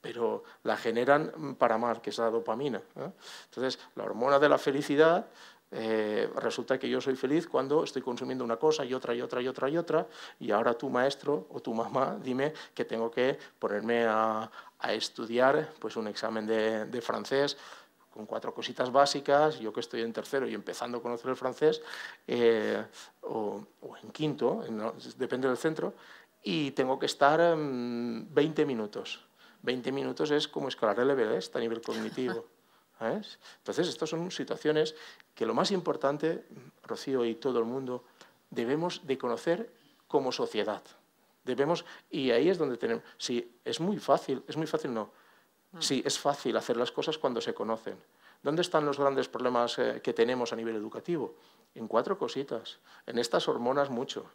pero la generan para mal, que es la dopamina. ¿eh? Entonces, la hormona de la felicidad eh, resulta que yo soy feliz cuando estoy consumiendo una cosa y otra y otra y otra y otra, y ahora tu maestro o tu mamá dime que tengo que ponerme a, estudiar pues, un examen de francés con cuatro cositas básicas, yo que estoy en tercero y empezando a conocer el francés, eh, o, en quinto, depende del centro, y tengo que estar 20 mm, minutos. 20 minutos es como escalar el está a nivel cognitivo. [laughs] Entonces, estas son situaciones que lo más importante, Rocío y todo el mundo, debemos de conocer como sociedad. Debemos, y ahí es donde tenemos, si es muy fácil, es muy fácil no, Mm. Sí, es fácil hacer las cosas cuando se conocen. ¿Dónde están los grandes problemas eh, que tenemos a nivel educativo? En cuatro cositas. En estas hormonas mucho.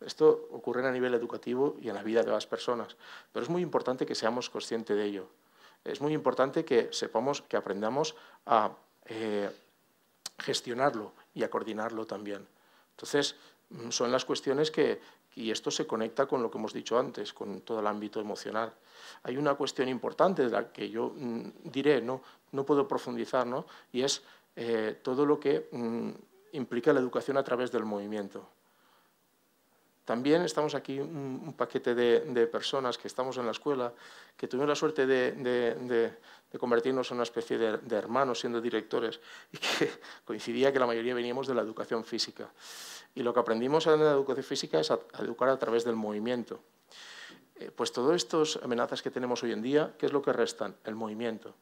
Esto ocurre a nivel educativo y en la vida de las personas. Pero es muy importante que seamos conscientes de ello. Es muy importante que sepamos, que aprendamos a eh, gestionarlo y a coordinarlo también. Entonces, mm, son las cuestiones que y esto se conecta con lo que hemos dicho antes, con todo el ámbito emocional. Hay una cuestión importante de la que yo mm, diré, no, no puedo profundizar, ¿no? y es eh, todo lo que mm, implica la educación a través del movimiento. También estamos aquí un, paquete de, personas que estamos en la escuela, que tuvimos la suerte de, convertirnos en una especie de, hermanos siendo directores [laughs] y que coincidía que la mayoría veníamos de la educación física. Y lo que aprendimos en la educación física es educar a través del movimiento. Eh, pues todas estas amenazas que tenemos hoy en día, ¿qué es lo que restan? El movimiento.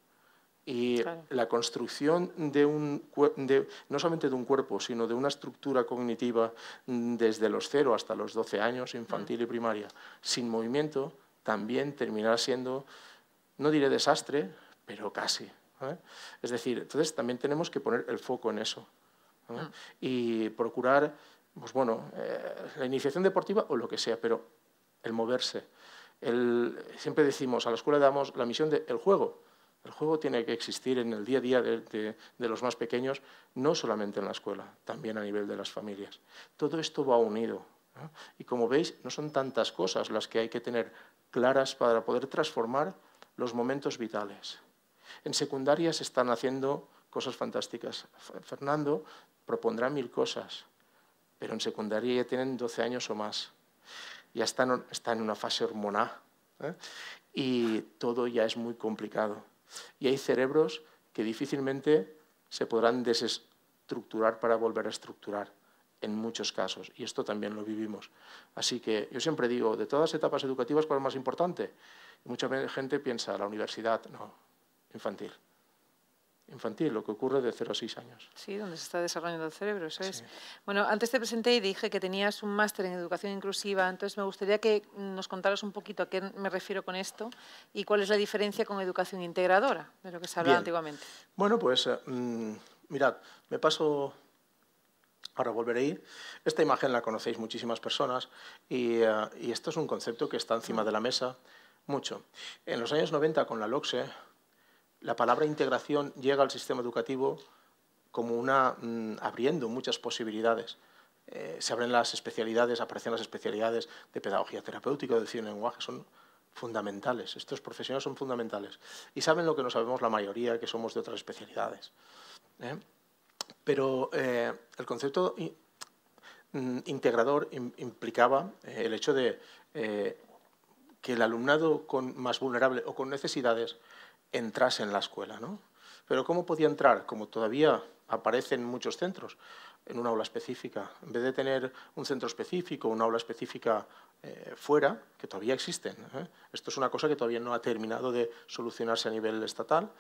Y la construcción de un, no solamente de un cuerpo, sino de una estructura cognitiva mm, desde los 0 hasta los 12 años, infantil y mm. primaria, sin movimiento, también terminará siendo, no diré desastre, pero casi. ¿eh? Es decir, entonces también tenemos que poner el foco en eso mm. y procurar, pues bueno, eh, la iniciación deportiva o lo que sea, pero el moverse. siempre decimos, a la escuela damos la misión del juego el juego tiene que existir en el día a día de, los más pequeños, no solamente en la escuela, también a nivel de las familias. Todo esto va unido. Y como veis, no son tantas cosas las que hay que tener claras para poder transformar los momentos vitales. En secundaria se están haciendo cosas fantásticas. Fernando propondrá mil cosas, pero en secundaria ya tienen 12 años o más. Ya están, en una fase hormonal ¿eh? y todo ya es muy complicado. Y hay cerebros que difícilmente se podrán desestructurar para volver a estructurar en muchos casos, y esto también lo vivimos. Así que yo siempre digo, de todas etapas educativas, ¿cuál es más importante? mucha gente piensa, la universidad, no, infantil infantil, lo que ocurre de 0 a 6 años. Sí, donde se está desarrollando el cerebro, eso es. Bueno, antes te presenté y dije que tenías un máster en educación inclusiva, entonces me gustaría que nos contaras un poquito a qué me refiero con esto y cuál es la diferencia con educación integradora, de lo que se hablaba antiguamente. Bueno, pues eh, mm, mirad, me paso... Ahora volveré a ir. Esta imagen la conocéis muchísimas personas y, eh, y esto es un concepto que está encima de la mesa mucho. En los años 90, con la LOCSE, la palabra integración llega al sistema educativo como una mm, abriendo muchas posibilidades. Eh, se abren las especialidades, aparecen las especialidades de pedagogía terapéutica, de cine lenguaje, son fundamentales, estos profesionales son fundamentales y saben lo que no sabemos la mayoría, que somos de otras especialidades. ¿eh? Pero eh, el concepto mm, integrador implicaba el hecho de que el alumnado con, más vulnerable o con necesidades entrase en la escuela. ¿no? Pero ¿cómo podía entrar? Como todavía aparecen muchos centros, en una aula específica. En vez de tener un centro específico, una aula específica eh, fuera, que todavía existen. ¿eh? Esto es una cosa que todavía no ha terminado de solucionarse a nivel estatal.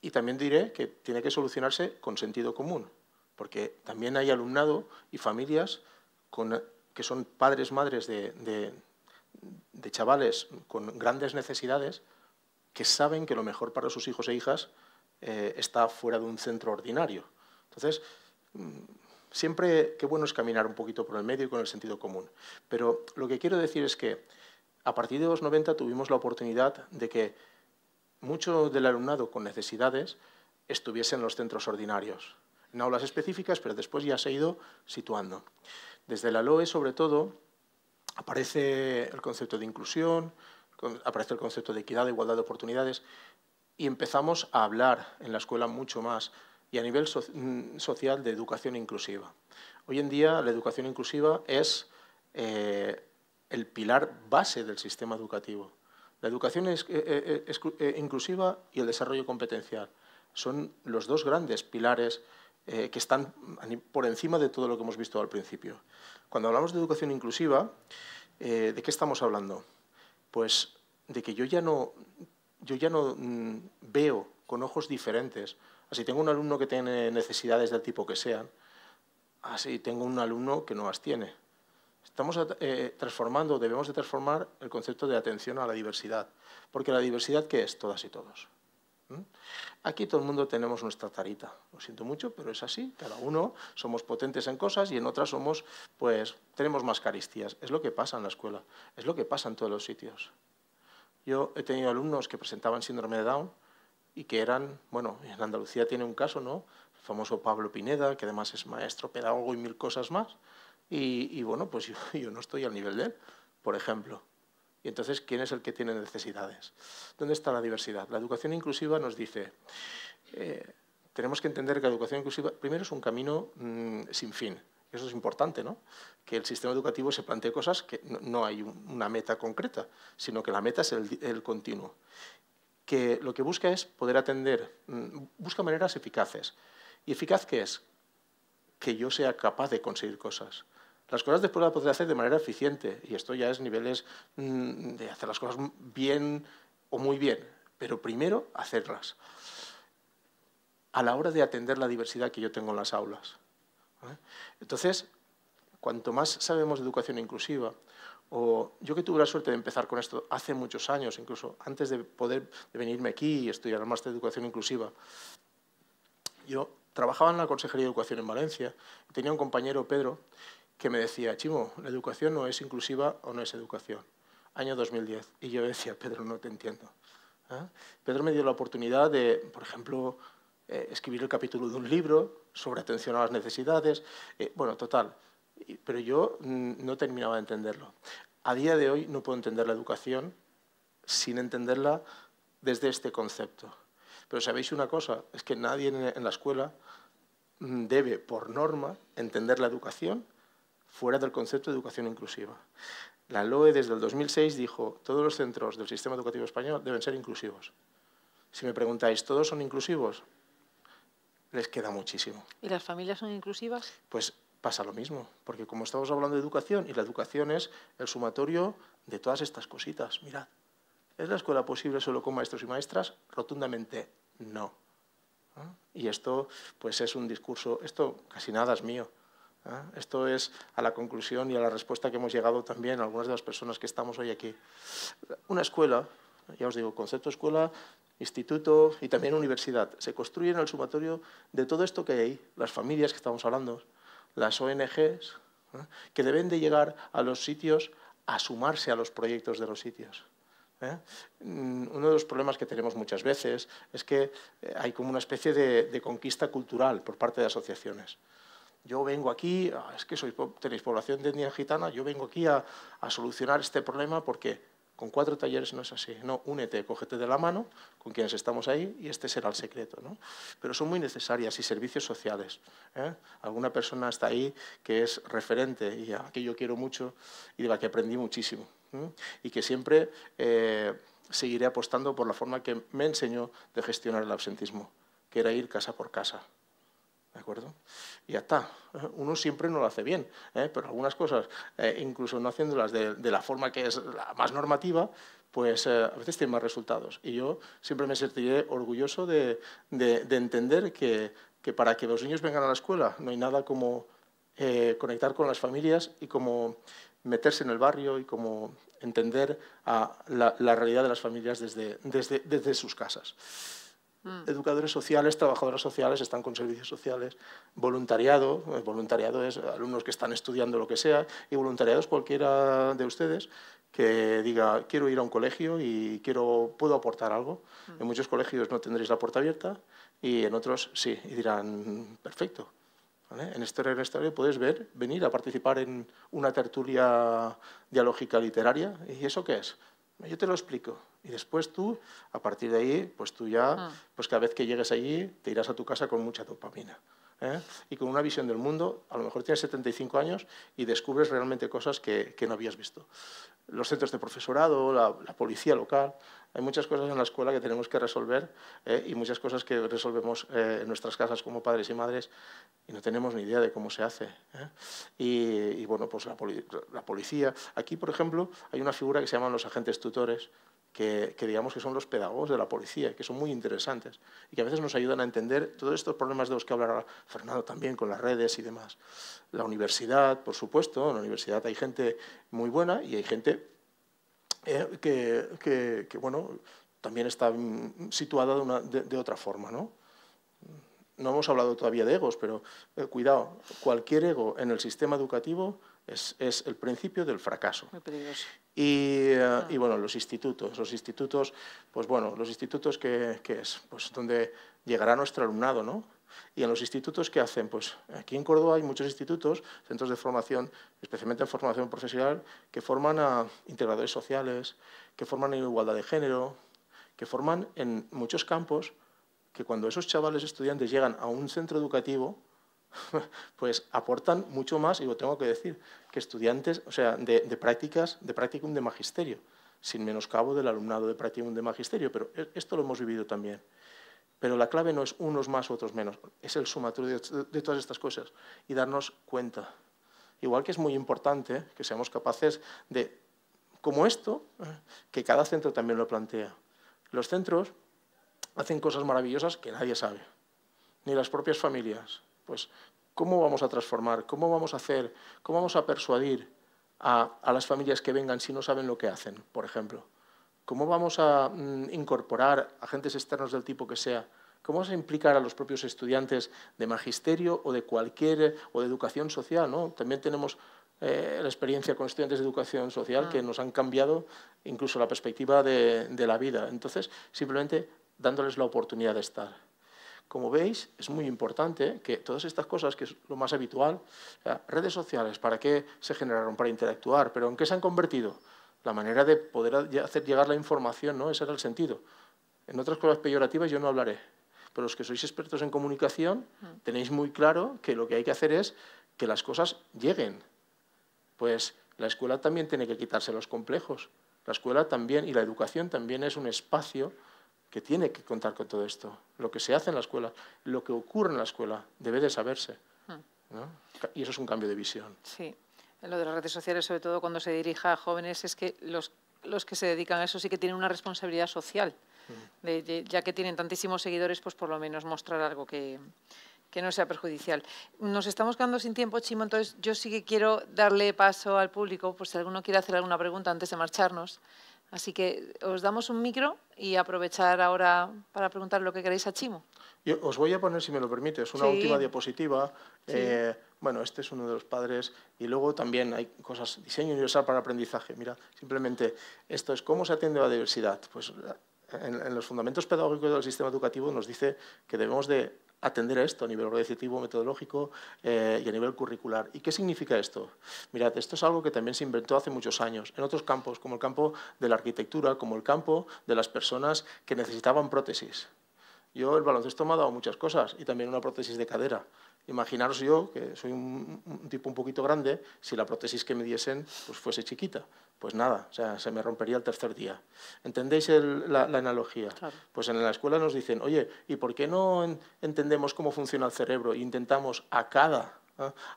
Y también diré que tiene que solucionarse con sentido común, porque también hay alumnado y familias que son padres, madres de, de chavales con grandes necesidades que saben que lo mejor para sus hijos e hijas eh, está fuera de un centro ordinario. Entonces, mm, siempre qué bueno es caminar un poquito por el medio y con el sentido común. Pero lo que quiero decir es que a partir de los 90 tuvimos la oportunidad de que mucho del alumnado con necesidades estuviese en los centros ordinarios, en aulas específicas, pero después ya se ha ido situando. Desde la LOE, sobre todo, aparece el concepto de inclusión, aparece el concepto de equidad, igualdad de oportunidades, y empezamos a hablar en la escuela mucho más y a nivel mm, social de educación inclusiva. Hoy en día la educación inclusiva es eh, el pilar base del sistema educativo. La educación es, eh, eh, inclusiva y el desarrollo competencial son los dos grandes pilares que están por encima de todo lo que hemos visto al principio. Cuando hablamos de educación inclusiva, ¿de qué estamos hablando? pues de que yo ya no, mm, veo con ojos diferentes. Así tengo un alumno que tiene necesidades del tipo que sean, así tengo un alumno que no las tiene. Estamos eh, transformando, debemos de transformar el concepto de atención a la diversidad, porque la diversidad, ¿qué es? Todas y todos. Aquí todo el mundo tenemos nuestra tarita. Lo siento mucho, pero es así. Cada uno somos potentes en cosas y en otras somos, pues, tenemos más caristías. Es lo que pasa en la escuela, es lo que pasa en todos los sitios. Yo he tenido alumnos que presentaban síndrome de Down y que eran, bueno, en Andalucía tiene un caso, ¿no? El famoso Pablo Pineda, que además es maestro, pedagogo y mil cosas más. Y, bueno, pues [laughs] yo no estoy al nivel de él, por ejemplo. Y entonces, ¿quién es el que tiene necesidades? ¿Dónde está la diversidad? La educación inclusiva nos dice, eh, tenemos que entender que la educación inclusiva primero es un camino mm, sin fin. Eso es importante, ¿no? Que el sistema educativo se plantee cosas que no, hay una meta concreta, sino que la meta es el, continuo. Que lo que busca es poder atender, mm, busca maneras eficaces. ¿Y eficaz qué es? Que yo sea capaz de conseguir cosas las cosas después las podré hacer de manera eficiente y esto ya es niveles mm, de hacer las cosas bien o muy bien, pero primero hacerlas. A la hora de atender la diversidad que yo tengo en las aulas. ¿eh? Entonces, cuanto más sabemos de educación inclusiva, o yo que tuve la suerte de empezar con esto hace muchos años, incluso antes de poder venirme aquí y estudiar el máster de educación inclusiva, yo trabajaba en la Consejería de Educación en Valencia, tenía un compañero, Pedro, que me decía, Chimo, la educación no es inclusiva o no es educación. Año 2010. Y yo decía, Pedro, no te entiendo. ¿Ah? Pedro me dio la oportunidad de, por ejemplo, eh, escribir el capítulo de un libro sobre atención a las necesidades. Eh, bueno, total. Pero yo mm, no terminaba de entenderlo. A día de hoy no puedo entender la educación sin entenderla desde este concepto. Pero sabéis una cosa, es que nadie en la escuela mm, debe, por norma, entender la educación fuera del concepto de educación inclusiva. La LOE desde el 2006 dijo, todos los centros del sistema educativo español deben ser inclusivos. Si me preguntáis, ¿todos son inclusivos? Les queda muchísimo. ¿Y las familias son inclusivas? Pues pasa lo mismo, porque como estamos hablando de educación, y la educación es el sumatorio de todas estas cositas, mirad, ¿es la escuela posible solo con maestros y maestras? Rotundamente no. ¿eh? Y esto pues es un discurso, esto casi nada es mío, ¿eh? Esto es a la conclusión y a la respuesta que hemos llegado también algunas de las personas que estamos hoy aquí. Una escuela, ya os digo, concepto escuela, instituto y también universidad, se construye en el sumatorio de todo esto que hay ahí, las familias que estamos hablando, las ONGs, ¿eh? que deben de llegar a los sitios a sumarse a los proyectos de los sitios. ¿eh? Mm, uno de los problemas que tenemos muchas veces es que hay como una especie de conquista cultural por parte de asociaciones. Yo vengo aquí, ah, es que sois, tenéis población de etnia gitana, yo vengo aquí a, solucionar este problema porque con cuatro talleres no es así. No, únete, cógete de la mano con quienes estamos ahí y este será el secreto. Pero son muy necesarias y servicios sociales. ¿eh? Alguna persona está ahí que es referente y a que yo quiero mucho y de la que aprendí muchísimo. ¿eh? Y que siempre eh, seguiré apostando por la forma que me enseñó de gestionar el absentismo, que era ir casa por casa. ¿De acuerdo? Y ya está. Uno siempre no lo hace bien, ¿eh? pero algunas cosas, eh, incluso no haciéndolas de, la forma que es la más normativa, pues eh, a veces tienen más resultados. Y yo siempre me sentiré orgulloso de, entender que, para que los niños vengan a la escuela no hay nada como conectar con las familias y como meterse en el barrio y como entender a la, realidad de las familias desde sus casas. Mm. Educadores sociales, trabajadoras sociales, están con servicios sociales, voluntariado, eh, voluntariado es alumnos que están estudiando lo que sea, y voluntariado es cualquiera de ustedes que diga, quiero ir a un colegio y quiero, puedo aportar algo. Mm. En muchos colegios no tendréis la puerta abierta y en otros sí, y dirán, perfecto. En este regreso puedes ver, venir a participar en una tertulia dialógica literaria. ¿Y eso qué es? Yo te lo explico. Y después tú, a partir de ahí, pues tú ya, ah. pues cada vez que llegues allí, te irás a tu casa con mucha dopamina. ¿eh? Y con una visión del mundo, a lo mejor tienes 75 años y descubres realmente cosas que, no habías visto. Los centros de profesorado, la policía local, hay muchas cosas en la escuela que tenemos que resolver eh, y muchas cosas que resolvemos eh, en nuestras casas como padres y madres y no tenemos ni idea de cómo se hace. ¿eh? Y, bueno, pues la, policía. Aquí, por ejemplo, hay una figura que se llaman los agentes tutores, que, que, digamos que son los pedagogos de la policía, que son muy interesantes y que a veces nos ayudan a entender todos estos problemas de los que hablará Fernando también con las redes y demás. La universidad, por supuesto, en la universidad hay gente muy buena y hay gente eh, que, que, bueno, también está mm, situada de, una, de, otra forma. ¿no? ¿no? hemos hablado todavía de egos, pero eh, cuidado, cualquier ego en el sistema educativo es, es el principio del fracaso. Y, eh, ah. y, bueno, los institutos, los institutos, pues bueno, los institutos que, que es, pues donde llegará nuestro alumnado, ¿no? Y en los institutos, ¿qué hacen? Pues aquí en Córdoba hay muchos institutos, centros de formación, especialmente en formación profesional, que forman a integradores sociales, que forman en igualdad de género, que forman en muchos campos, que cuando esos chavales estudiantes llegan a un centro educativo, [laughs] pues aportan mucho más, y lo tengo que decir, que estudiantes, o sea, de, de prácticas, de practicum de magisterio, sin menoscabo del alumnado de practicum de magisterio, pero e-, esto lo hemos vivido también. Pero la clave no es unos más, otros menos, es el sumatorio de, todas estas cosas y darnos cuenta. Igual que es muy importante que seamos capaces de, como esto, ¿eh? que cada centro también lo plantea. Los centros hacen cosas maravillosas que nadie sabe, ni las propias familias. Pues, ¿cómo vamos a transformar? ¿Cómo vamos a hacer? ¿Cómo vamos a persuadir a las familias que vengan si no saben lo que hacen, por ejemplo? ¿Cómo vamos a mm, incorporar agentes externos del tipo que sea? ¿Cómo vamos a implicar a los propios estudiantes de magisterio o de cualquier, o de educación social? ¿no? También tenemos eh, la experiencia con estudiantes de educación social que ah. nos han cambiado incluso la perspectiva de, la vida. Entonces, simplemente dándoles la oportunidad de estar. Como veis, es muy importante que todas estas cosas, que es lo más habitual, redes sociales, ¿para qué se generaron? Para interactuar, pero ¿en qué se han convertido? la manera de poder hacer llegar la información, ¿no? Ese era el sentido. En otras cosas peyorativas yo no hablaré, pero los que sois expertos en comunicación tenéis muy claro que lo que hay que hacer es que las cosas lleguen. Pues la escuela también tiene que quitarse los complejos. La escuela también y la educación también es un espacio que tiene que contar con todo esto. Lo que se hace en la escuela, lo que ocurre en la escuela, debe de saberse. Y eso es un cambio de visión. Sí lo de las redes sociales, sobre todo cuando se dirija a jóvenes, es que los, los que se dedican a eso sí que tienen una responsabilidad social. Mm. ya que tienen tantísimos seguidores, pues por lo menos mostrar algo que, que no sea perjudicial. Nos estamos quedando sin tiempo, Chimo, entonces yo sí que quiero darle paso al público, por si alguno quiere hacer alguna pregunta antes de marcharnos. Así que os damos un micro y aprovechar ahora para preguntar lo que queréis a Chimo. os voy a poner, si me lo permites, una última diapositiva. Eh, bueno, este es uno de los padres, y luego también hay cosas, diseño universal para aprendizaje, mira, simplemente esto es cómo se atiende a la diversidad. Pues en, los fundamentos pedagógicos del sistema educativo nos dice que debemos de atender esto a nivel organizativo, metodológico eh, y a nivel curricular. ¿Y qué significa esto? Mira, esto es algo que también se inventó hace muchos años en otros campos, como el campo de la arquitectura, como el campo de las personas que necesitaban prótesis. Yo el baloncesto me ha dado muchas cosas y también una prótesis de cadera, Imaginaros yo, que soy un, tipo un poquito grande, si la prótesis que me diesen pues, fuese chiquita. Pues nada, o se me rompería el tercer día. ¿Entendéis la, analogía? Pues en la escuela nos dicen, oye, ¿y por qué no entendemos cómo funciona el cerebro e intentamos a cada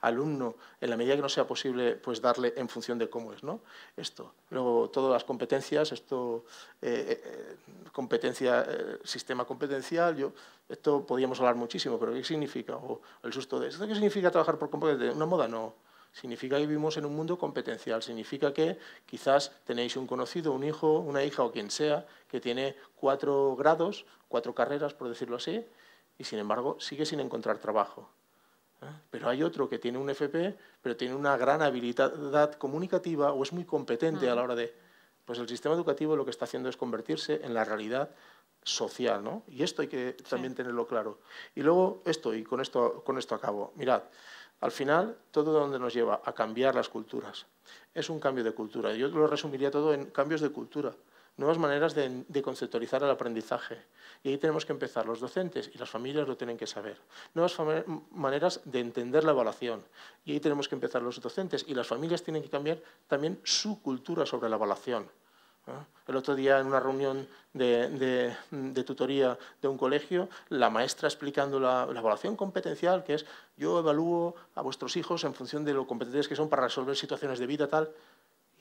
alumno, en la medida que no sea posible, pues darle en función de cómo es ¿no? esto. Luego, todas las competencias, esto, eh, eh, competencia, eh, sistema competencial, yo, esto podríamos hablar muchísimo, pero ¿qué significa? O el susto de, ¿esto qué significa trabajar por competencia? ¿Una moda? No. Significa que vivimos en un mundo competencial, significa que quizás tenéis un conocido, un hijo, una hija o quien sea, que tiene cuatro grados, cuatro carreras, por decirlo así, y sin embargo sigue sin encontrar trabajo. Pero hay otro que tiene un FP, pero tiene una gran habilidad comunicativa o es muy competente a la hora de... Pues el sistema educativo lo que está haciendo es convertirse en la realidad social, ¿no? Y esto hay que también tenerlo claro. Y luego esto, y con esto, con esto acabo. Mirad, al final, todo donde nos lleva a cambiar las culturas. Es un cambio de cultura. Yo lo resumiría todo en cambios de cultura nuevas maneras de, conceptualizar el aprendizaje. Y ahí tenemos que empezar, los docentes y las familias lo tienen que saber. Nuevas maneras de entender la evaluación. Y ahí tenemos que empezar los docentes y las familias tienen que cambiar también su cultura sobre la evaluación. ¿eh? El otro día en una reunión de, tutoría de un colegio, la maestra explicando la, la, evaluación competencial, que es yo evalúo a vuestros hijos en función de lo competentes que son para resolver situaciones de vida tal.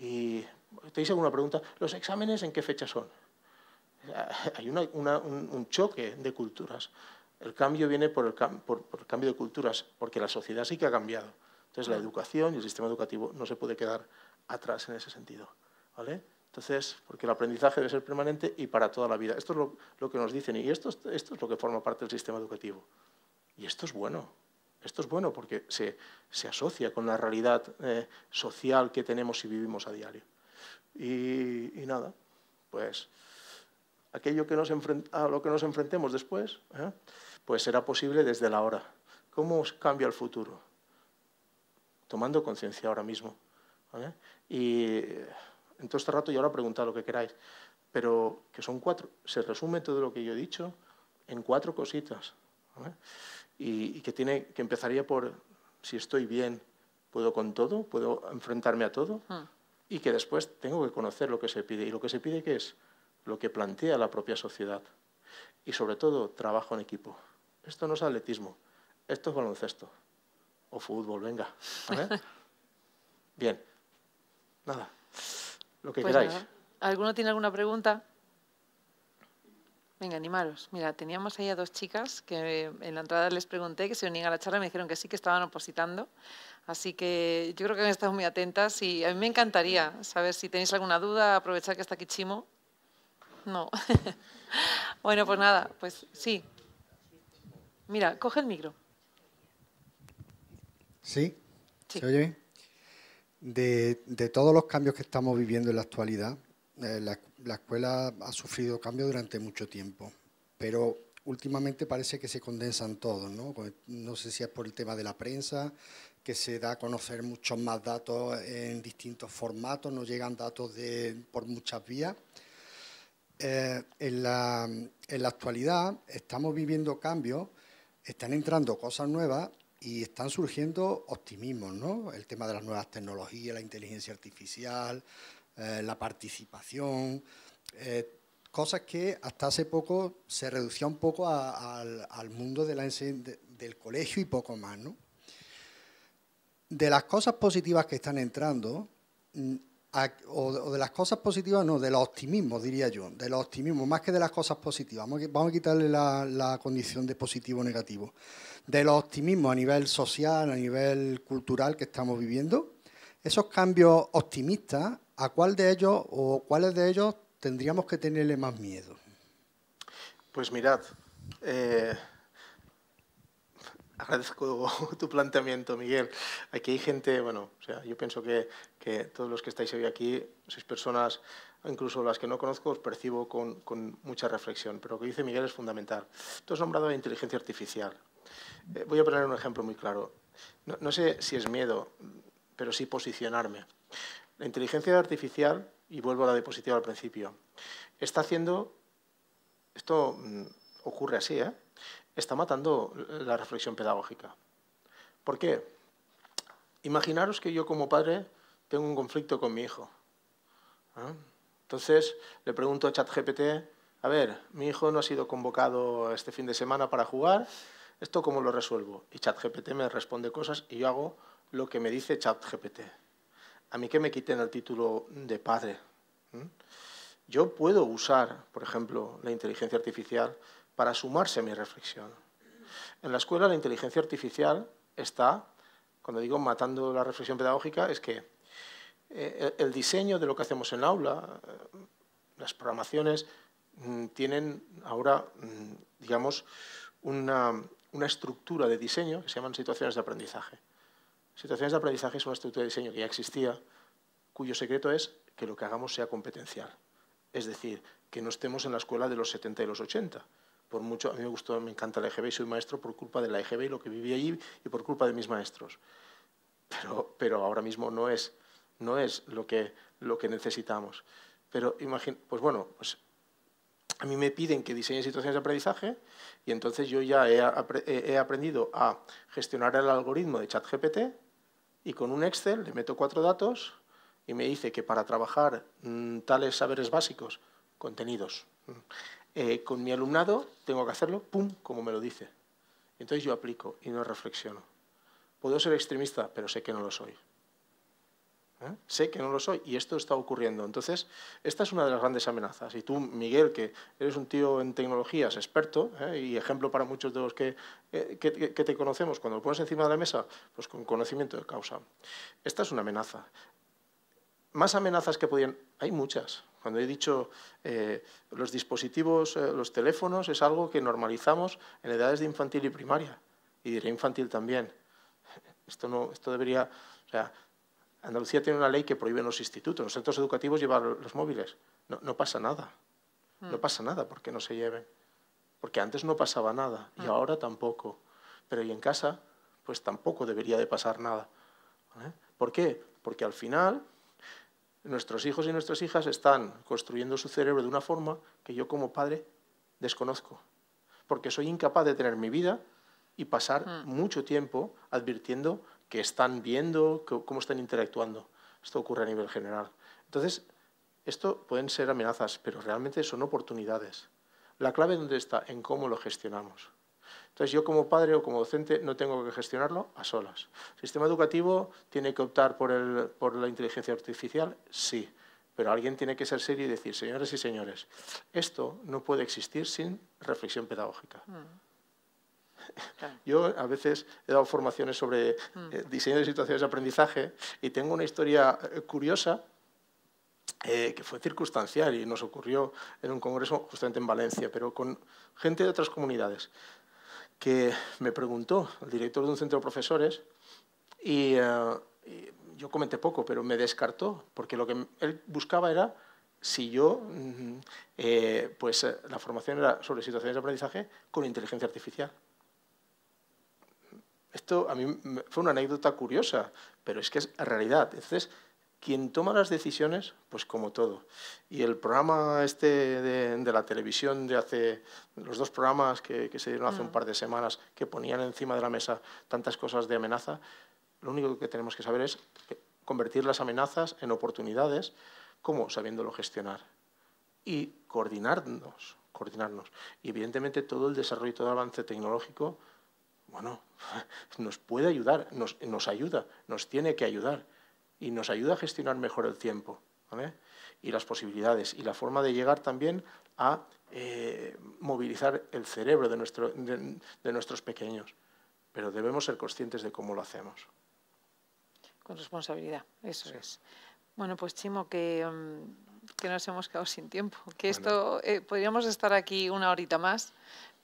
Y te hice una pregunta, ¿los exámenes en qué fecha son? [laughs] Hay un, choque de culturas. El cambio viene por el, cambio de culturas, porque la sociedad sí que ha cambiado. Entonces, la educación y el sistema educativo no se puede quedar atrás en ese sentido. ¿vale? Entonces, porque el aprendizaje debe ser permanente y para toda la vida. Esto es lo, que nos dicen y esto es lo que forma parte del sistema educativo. Y esto es bueno. Esto es bueno porque se, se asocia con la realidad eh, social que tenemos y vivimos a diario. Y, nada, pues aquello que nos a lo que nos enfrentemos después, ¿eh? pues será posible desde la hora. ¿Cómo cambia el futuro? Tomando conciencia ahora mismo. Y en todo este rato yo ahora preguntado lo que queráis, pero que son cuatro. Se resume todo lo que yo he dicho en cuatro cositas y, que, tiene, que empezaría por si estoy bien, puedo con todo, puedo enfrentarme a todo, ah. y que después tengo que conocer lo que se pide. ¿Y lo que se pide qué es? Lo que plantea la propia sociedad. Y sobre todo, trabajo en equipo. Esto no es atletismo, esto es baloncesto. O fútbol, venga. [laughs] bien. Nada. Lo que pues queráis. ¿Alguno tiene alguna pregunta? Venga, animaros. Mira, teníamos ahí a dos chicas que eh, en la entrada les pregunté que se unían a la charla y me dijeron que sí, que estaban opositando. Así que yo creo que han estado muy atentas y a mí me encantaría saber si tenéis alguna duda, aprovechar que está aquí Chimo. No. [laughs] bueno, pues nada, pues sí. Mira, coge el micro. ¿Sí? sí. se oye De, todos los cambios que estamos viviendo en la actualidad, eh, la escuela ha sufrido cambios durante mucho tiempo, pero últimamente parece que se condensan todos, ¿no? No sé si es por el tema de la prensa, que se da a conocer muchos más datos en distintos formatos, no llegan datos por muchas vías. Eh, en, la, actualidad estamos viviendo cambios, están entrando cosas nuevas y están surgiendo optimismos, ¿no? El tema de las nuevas tecnologías, la inteligencia artificial, eh, la participación, eh, cosas que hasta hace poco se reducía un poco al, mundo del colegio y poco más. De las cosas positivas que están entrando, mm, o, de las cosas positivas, no, de los optimismos, diría yo, de los optimismos, más que de las cosas positivas, vamos a, quitarle la, la condición de positivo o negativo, de los optimismos a nivel social, a nivel cultural que estamos viviendo, esos cambios optimistas ¿a cuál de ellos o cuáles de ellos tendríamos que tenerle más miedo? Pues mirad, eh, agradezco [laughs] tu planteamiento, Miguel. Aquí hay gente, bueno, o sea, yo pienso que, todos los que estáis hoy aquí, seis personas, incluso las que no conozco, os percibo con, mucha reflexión, pero lo que dice Miguel es fundamental. Tú has nombrado la inteligencia artificial. Eh, voy a poner un ejemplo muy claro. No, no sé si es miedo, pero sí posicionarme. La inteligencia artificial, y vuelvo a la diapositiva al principio, está haciendo, esto mm, ocurre así, ¿eh? está matando la reflexión pedagógica. ¿Por qué? Imaginaros que yo como padre tengo un conflicto con mi hijo. Entonces le pregunto a ChatGPT, a ver, mi hijo no ha sido convocado este fin de semana para jugar, ¿esto cómo lo resuelvo? Y ChatGPT me responde cosas y yo hago lo que me dice ChatGPT a mí que me quiten el título de padre. Yo puedo usar, por ejemplo, la inteligencia artificial para sumarse a mi reflexión. En la escuela la inteligencia artificial está, cuando digo matando la reflexión pedagógica, es que eh, el diseño de lo que hacemos en aula, eh, las programaciones, mm, tienen ahora, mm, digamos, una estructura de diseño que se llaman situaciones de aprendizaje. Situaciones de aprendizaje es una estructura de diseño que ya existía, cuyo secreto es que lo que hagamos sea competencial. Es decir, que no estemos en la escuela de los 70 y los 80. Por mucho, a mí me gustó, me encanta la EGB y soy maestro por culpa de la EGB y lo que viví allí y por culpa de mis maestros. Pero, ahora mismo no es, lo, que, necesitamos. Pero pues bueno, pues a mí me piden que diseñe situaciones de aprendizaje y entonces yo ya he aprendido a gestionar el algoritmo de ChatGPT y con un Excel le meto cuatro datos y me dice que para trabajar mm, tales saberes básicos, contenidos, mm, eh, con mi alumnado tengo que hacerlo, pum, como me lo dice. Entonces yo aplico y no reflexiono. Puedo ser extremista, pero sé que no lo soy. ¿eh? Sé que no lo soy y esto está ocurriendo. Entonces, esta es una de las grandes amenazas. Y tú, Miguel, que eres un tío en tecnologías, experto ¿eh? y ejemplo para muchos de los eh, que, te conocemos, cuando lo pones encima de la mesa, pues con conocimiento de causa. Esta es una amenaza. Más amenazas que podían... Hay muchas. Cuando he dicho los dispositivos, los teléfonos, es algo que normalizamos en edades de infantil y primaria. Y diré infantil también. Esto, esto debería... Andalucía tiene una ley que prohíbe en los institutos, en los centros educativos llevar los móviles. No, pasa nada. No hmm. pasa nada porque no se lleven. Porque antes no pasaba nada y hmm. ahora tampoco. Pero y en casa, pues tampoco debería de pasar nada. ¿Por qué? Porque al final nuestros hijos y nuestras hijas están construyendo su cerebro de una forma que yo como padre desconozco. Porque soy incapaz de tener mi vida y pasar hmm. mucho tiempo advirtiendo que están viendo, cómo están interactuando. Esto ocurre a nivel general. Entonces, esto pueden ser amenazas, pero realmente son oportunidades. La clave dónde está, en cómo lo gestionamos. Entonces, yo como padre o como docente no tengo que gestionarlo a solas. ¿El sistema educativo tiene que optar por, la inteligencia artificial? Sí, pero alguien tiene que ser serio y decir, señores y señores, esto no puede existir sin reflexión pedagógica. Mm. Yo a veces he dado formaciones sobre eh, mm. diseño de situaciones de aprendizaje y tengo una historia eh, curiosa eh, que fue circunstancial y nos ocurrió en un congreso justamente en Valencia, pero con gente de otras comunidades, que me preguntó el director de un centro de profesores y, yo comenté poco, pero me descartó, porque lo que él buscaba era si yo, mm, pues la formación era sobre situaciones de aprendizaje con inteligencia artificial. Esto a mí fue una anécdota curiosa, pero es que es realidad. Entonces, quien toma las decisiones, pues como todo. Y el programa este de, la televisión de hace, los dos programas que, se dieron hace un ah. par de semanas, que ponían encima de la mesa tantas cosas de amenaza, lo único que tenemos que saber es convertir las amenazas en oportunidades, como sabiéndolo gestionar y coordinarnos, coordinarnos. Y evidentemente todo el desarrollo y todo el avance tecnológico bueno, nos puede ayudar, nos, ayuda, nos tiene que ayudar y nos ayuda a gestionar mejor el tiempo y las posibilidades y la forma de llegar también a eh, movilizar el cerebro de, nuestros pequeños. Pero debemos ser conscientes de cómo lo hacemos. Con responsabilidad, eso es. Bueno, pues Chimo, mm, que, nos hemos quedado sin tiempo, que esto eh, podríamos estar aquí una horita más,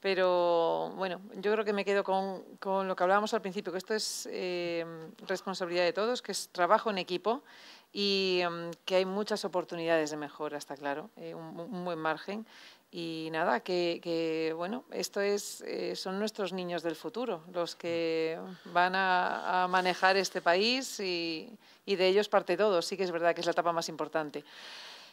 pero bueno, yo creo que me quedo con, lo que hablábamos al principio, que esto es em, responsabilidad de todos, que es trabajo en equipo y em, que hay muchas oportunidades de mejora, está claro, eh, un, buen margen. Y nada, que, bueno, esto es, eh, son nuestros niños del futuro, los que van a, manejar este país y, y de ellos parte todo. Sí que es verdad que es la etapa más importante.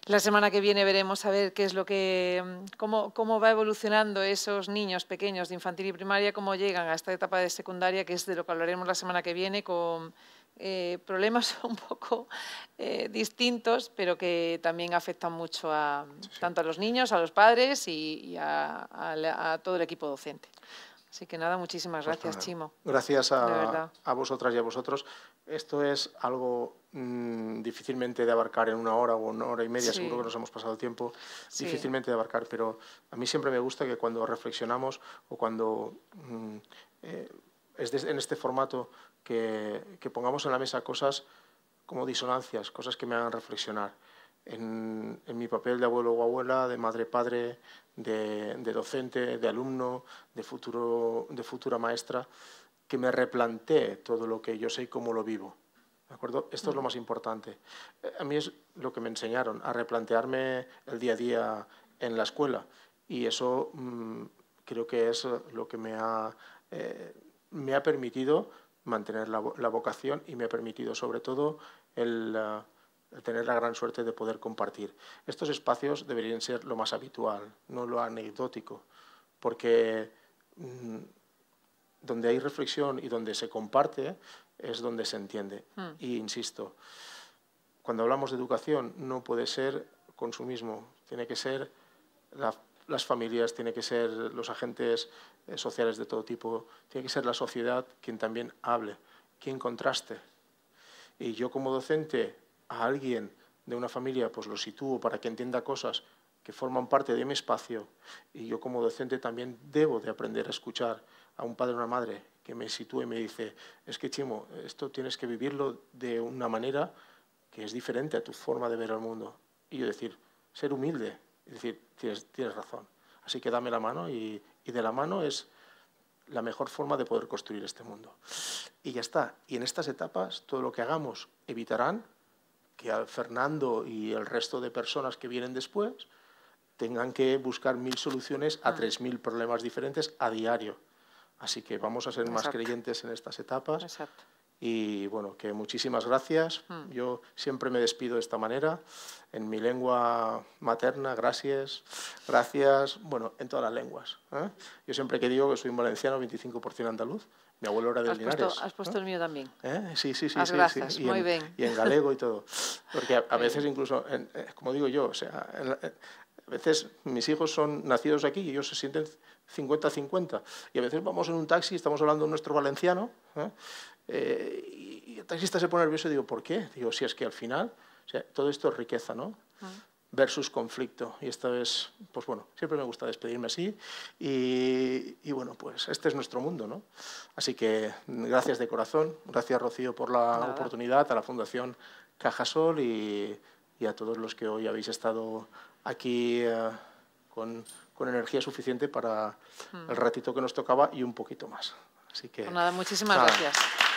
La semana que viene veremos a ver qué es lo que, mm, cómo, va evolucionando esos niños pequeños de infantil y primaria, cómo llegan a esta etapa de secundaria, que es de lo que hablaremos la semana que viene, con eh, problemas [laughs] un poco eh, distintos, pero que también afectan mucho a, tanto a los niños, a los padres y, a, todo el equipo docente. Así que nada, muchísimas pues gracias, Chimo. Gracias a, vosotras y a vosotros. Esto es algo Mm, difícilmente de abarcar en una hora o una hora y media, seguro que nos hemos pasado tiempo, difícilmente de abarcar, pero a mí siempre me gusta que cuando reflexionamos o cuando mm, eh, es en este formato que, pongamos en la mesa cosas como disonancias, cosas que me hagan reflexionar. En, mi papel de abuelo o abuela, de madre, padre, de, docente, de alumno, de, futuro, de futura maestra, que me replantee todo lo que yo sé y cómo lo vivo. Esto es lo más importante. Eh, a mí es lo que me enseñaron, a replantearme el día a día en la escuela. Y eso mm, creo que es lo que me ha, eh, permitido mantener la, vocación y me ha permitido sobre todo eh, el, tener la gran suerte de poder compartir. Estos espacios deberían ser lo más habitual, no lo anecdótico, porque... Mm, donde hay reflexión y donde se comparte es donde se entiende. Hmm. Y insisto, cuando hablamos de educación no puede ser consumismo, tiene que ser las familias, tiene que ser los agentes eh, sociales de todo tipo, tiene que ser la sociedad quien también hable, quien contraste. Y yo como docente a alguien de una familia pues lo sitúo para que entienda cosas que forman parte de mi espacio y yo como docente también debo de aprender a escuchar a un padre o una madre que me sitúe y me dice, es que Chimo, esto tienes que vivirlo de una manera que es diferente a tu forma de ver el mundo. Y yo decir, ser humilde, y decir, tienes, tienes razón. Así que dame la mano y, y de la mano es la mejor forma de poder construir este mundo. Y ya está. Y en estas etapas, todo lo que hagamos evitarán que al Fernando y el resto de personas que vienen después tengan que buscar mil soluciones a ah. tres mil problemas diferentes a diario. Así que vamos a ser más creyentes en estas etapas. Y bueno, que muchísimas gracias. Mm. Yo siempre me despido de esta manera, en mi lengua materna, gracias, gracias, bueno, en todas las lenguas. ¿eh? Yo siempre que digo que soy un valenciano, 25% andaluz, mi abuelo era de has has puesto ¿eh? el mío también. ¿Eh? Sí, sí, sí. sí, gracias, sí. muy bien. Y en galego y todo. Porque a, veces incluso, como digo yo, o sea, a veces mis hijos son nacidos aquí y ellos se sienten 50-50. Y a veces vamos en un taxi, estamos hablando de nuestro valenciano, ¿eh? Eh, y el taxista se pone nervioso y digo, ¿por qué? Digo, si es que al final, todo esto es riqueza, ¿no? Ah. Versus conflicto. Y esta vez, pues bueno, siempre me gusta despedirme así. Y, bueno, pues este es nuestro mundo, ¿no? Así que gracias de corazón, gracias Rocío por la oportunidad, a la Fundación Cajasol y, a todos los que hoy habéis estado aquí eh, con con energía suficiente para mm. el ratito que nos tocaba y un poquito más. Así que. Pues nada, muchísimas gracias.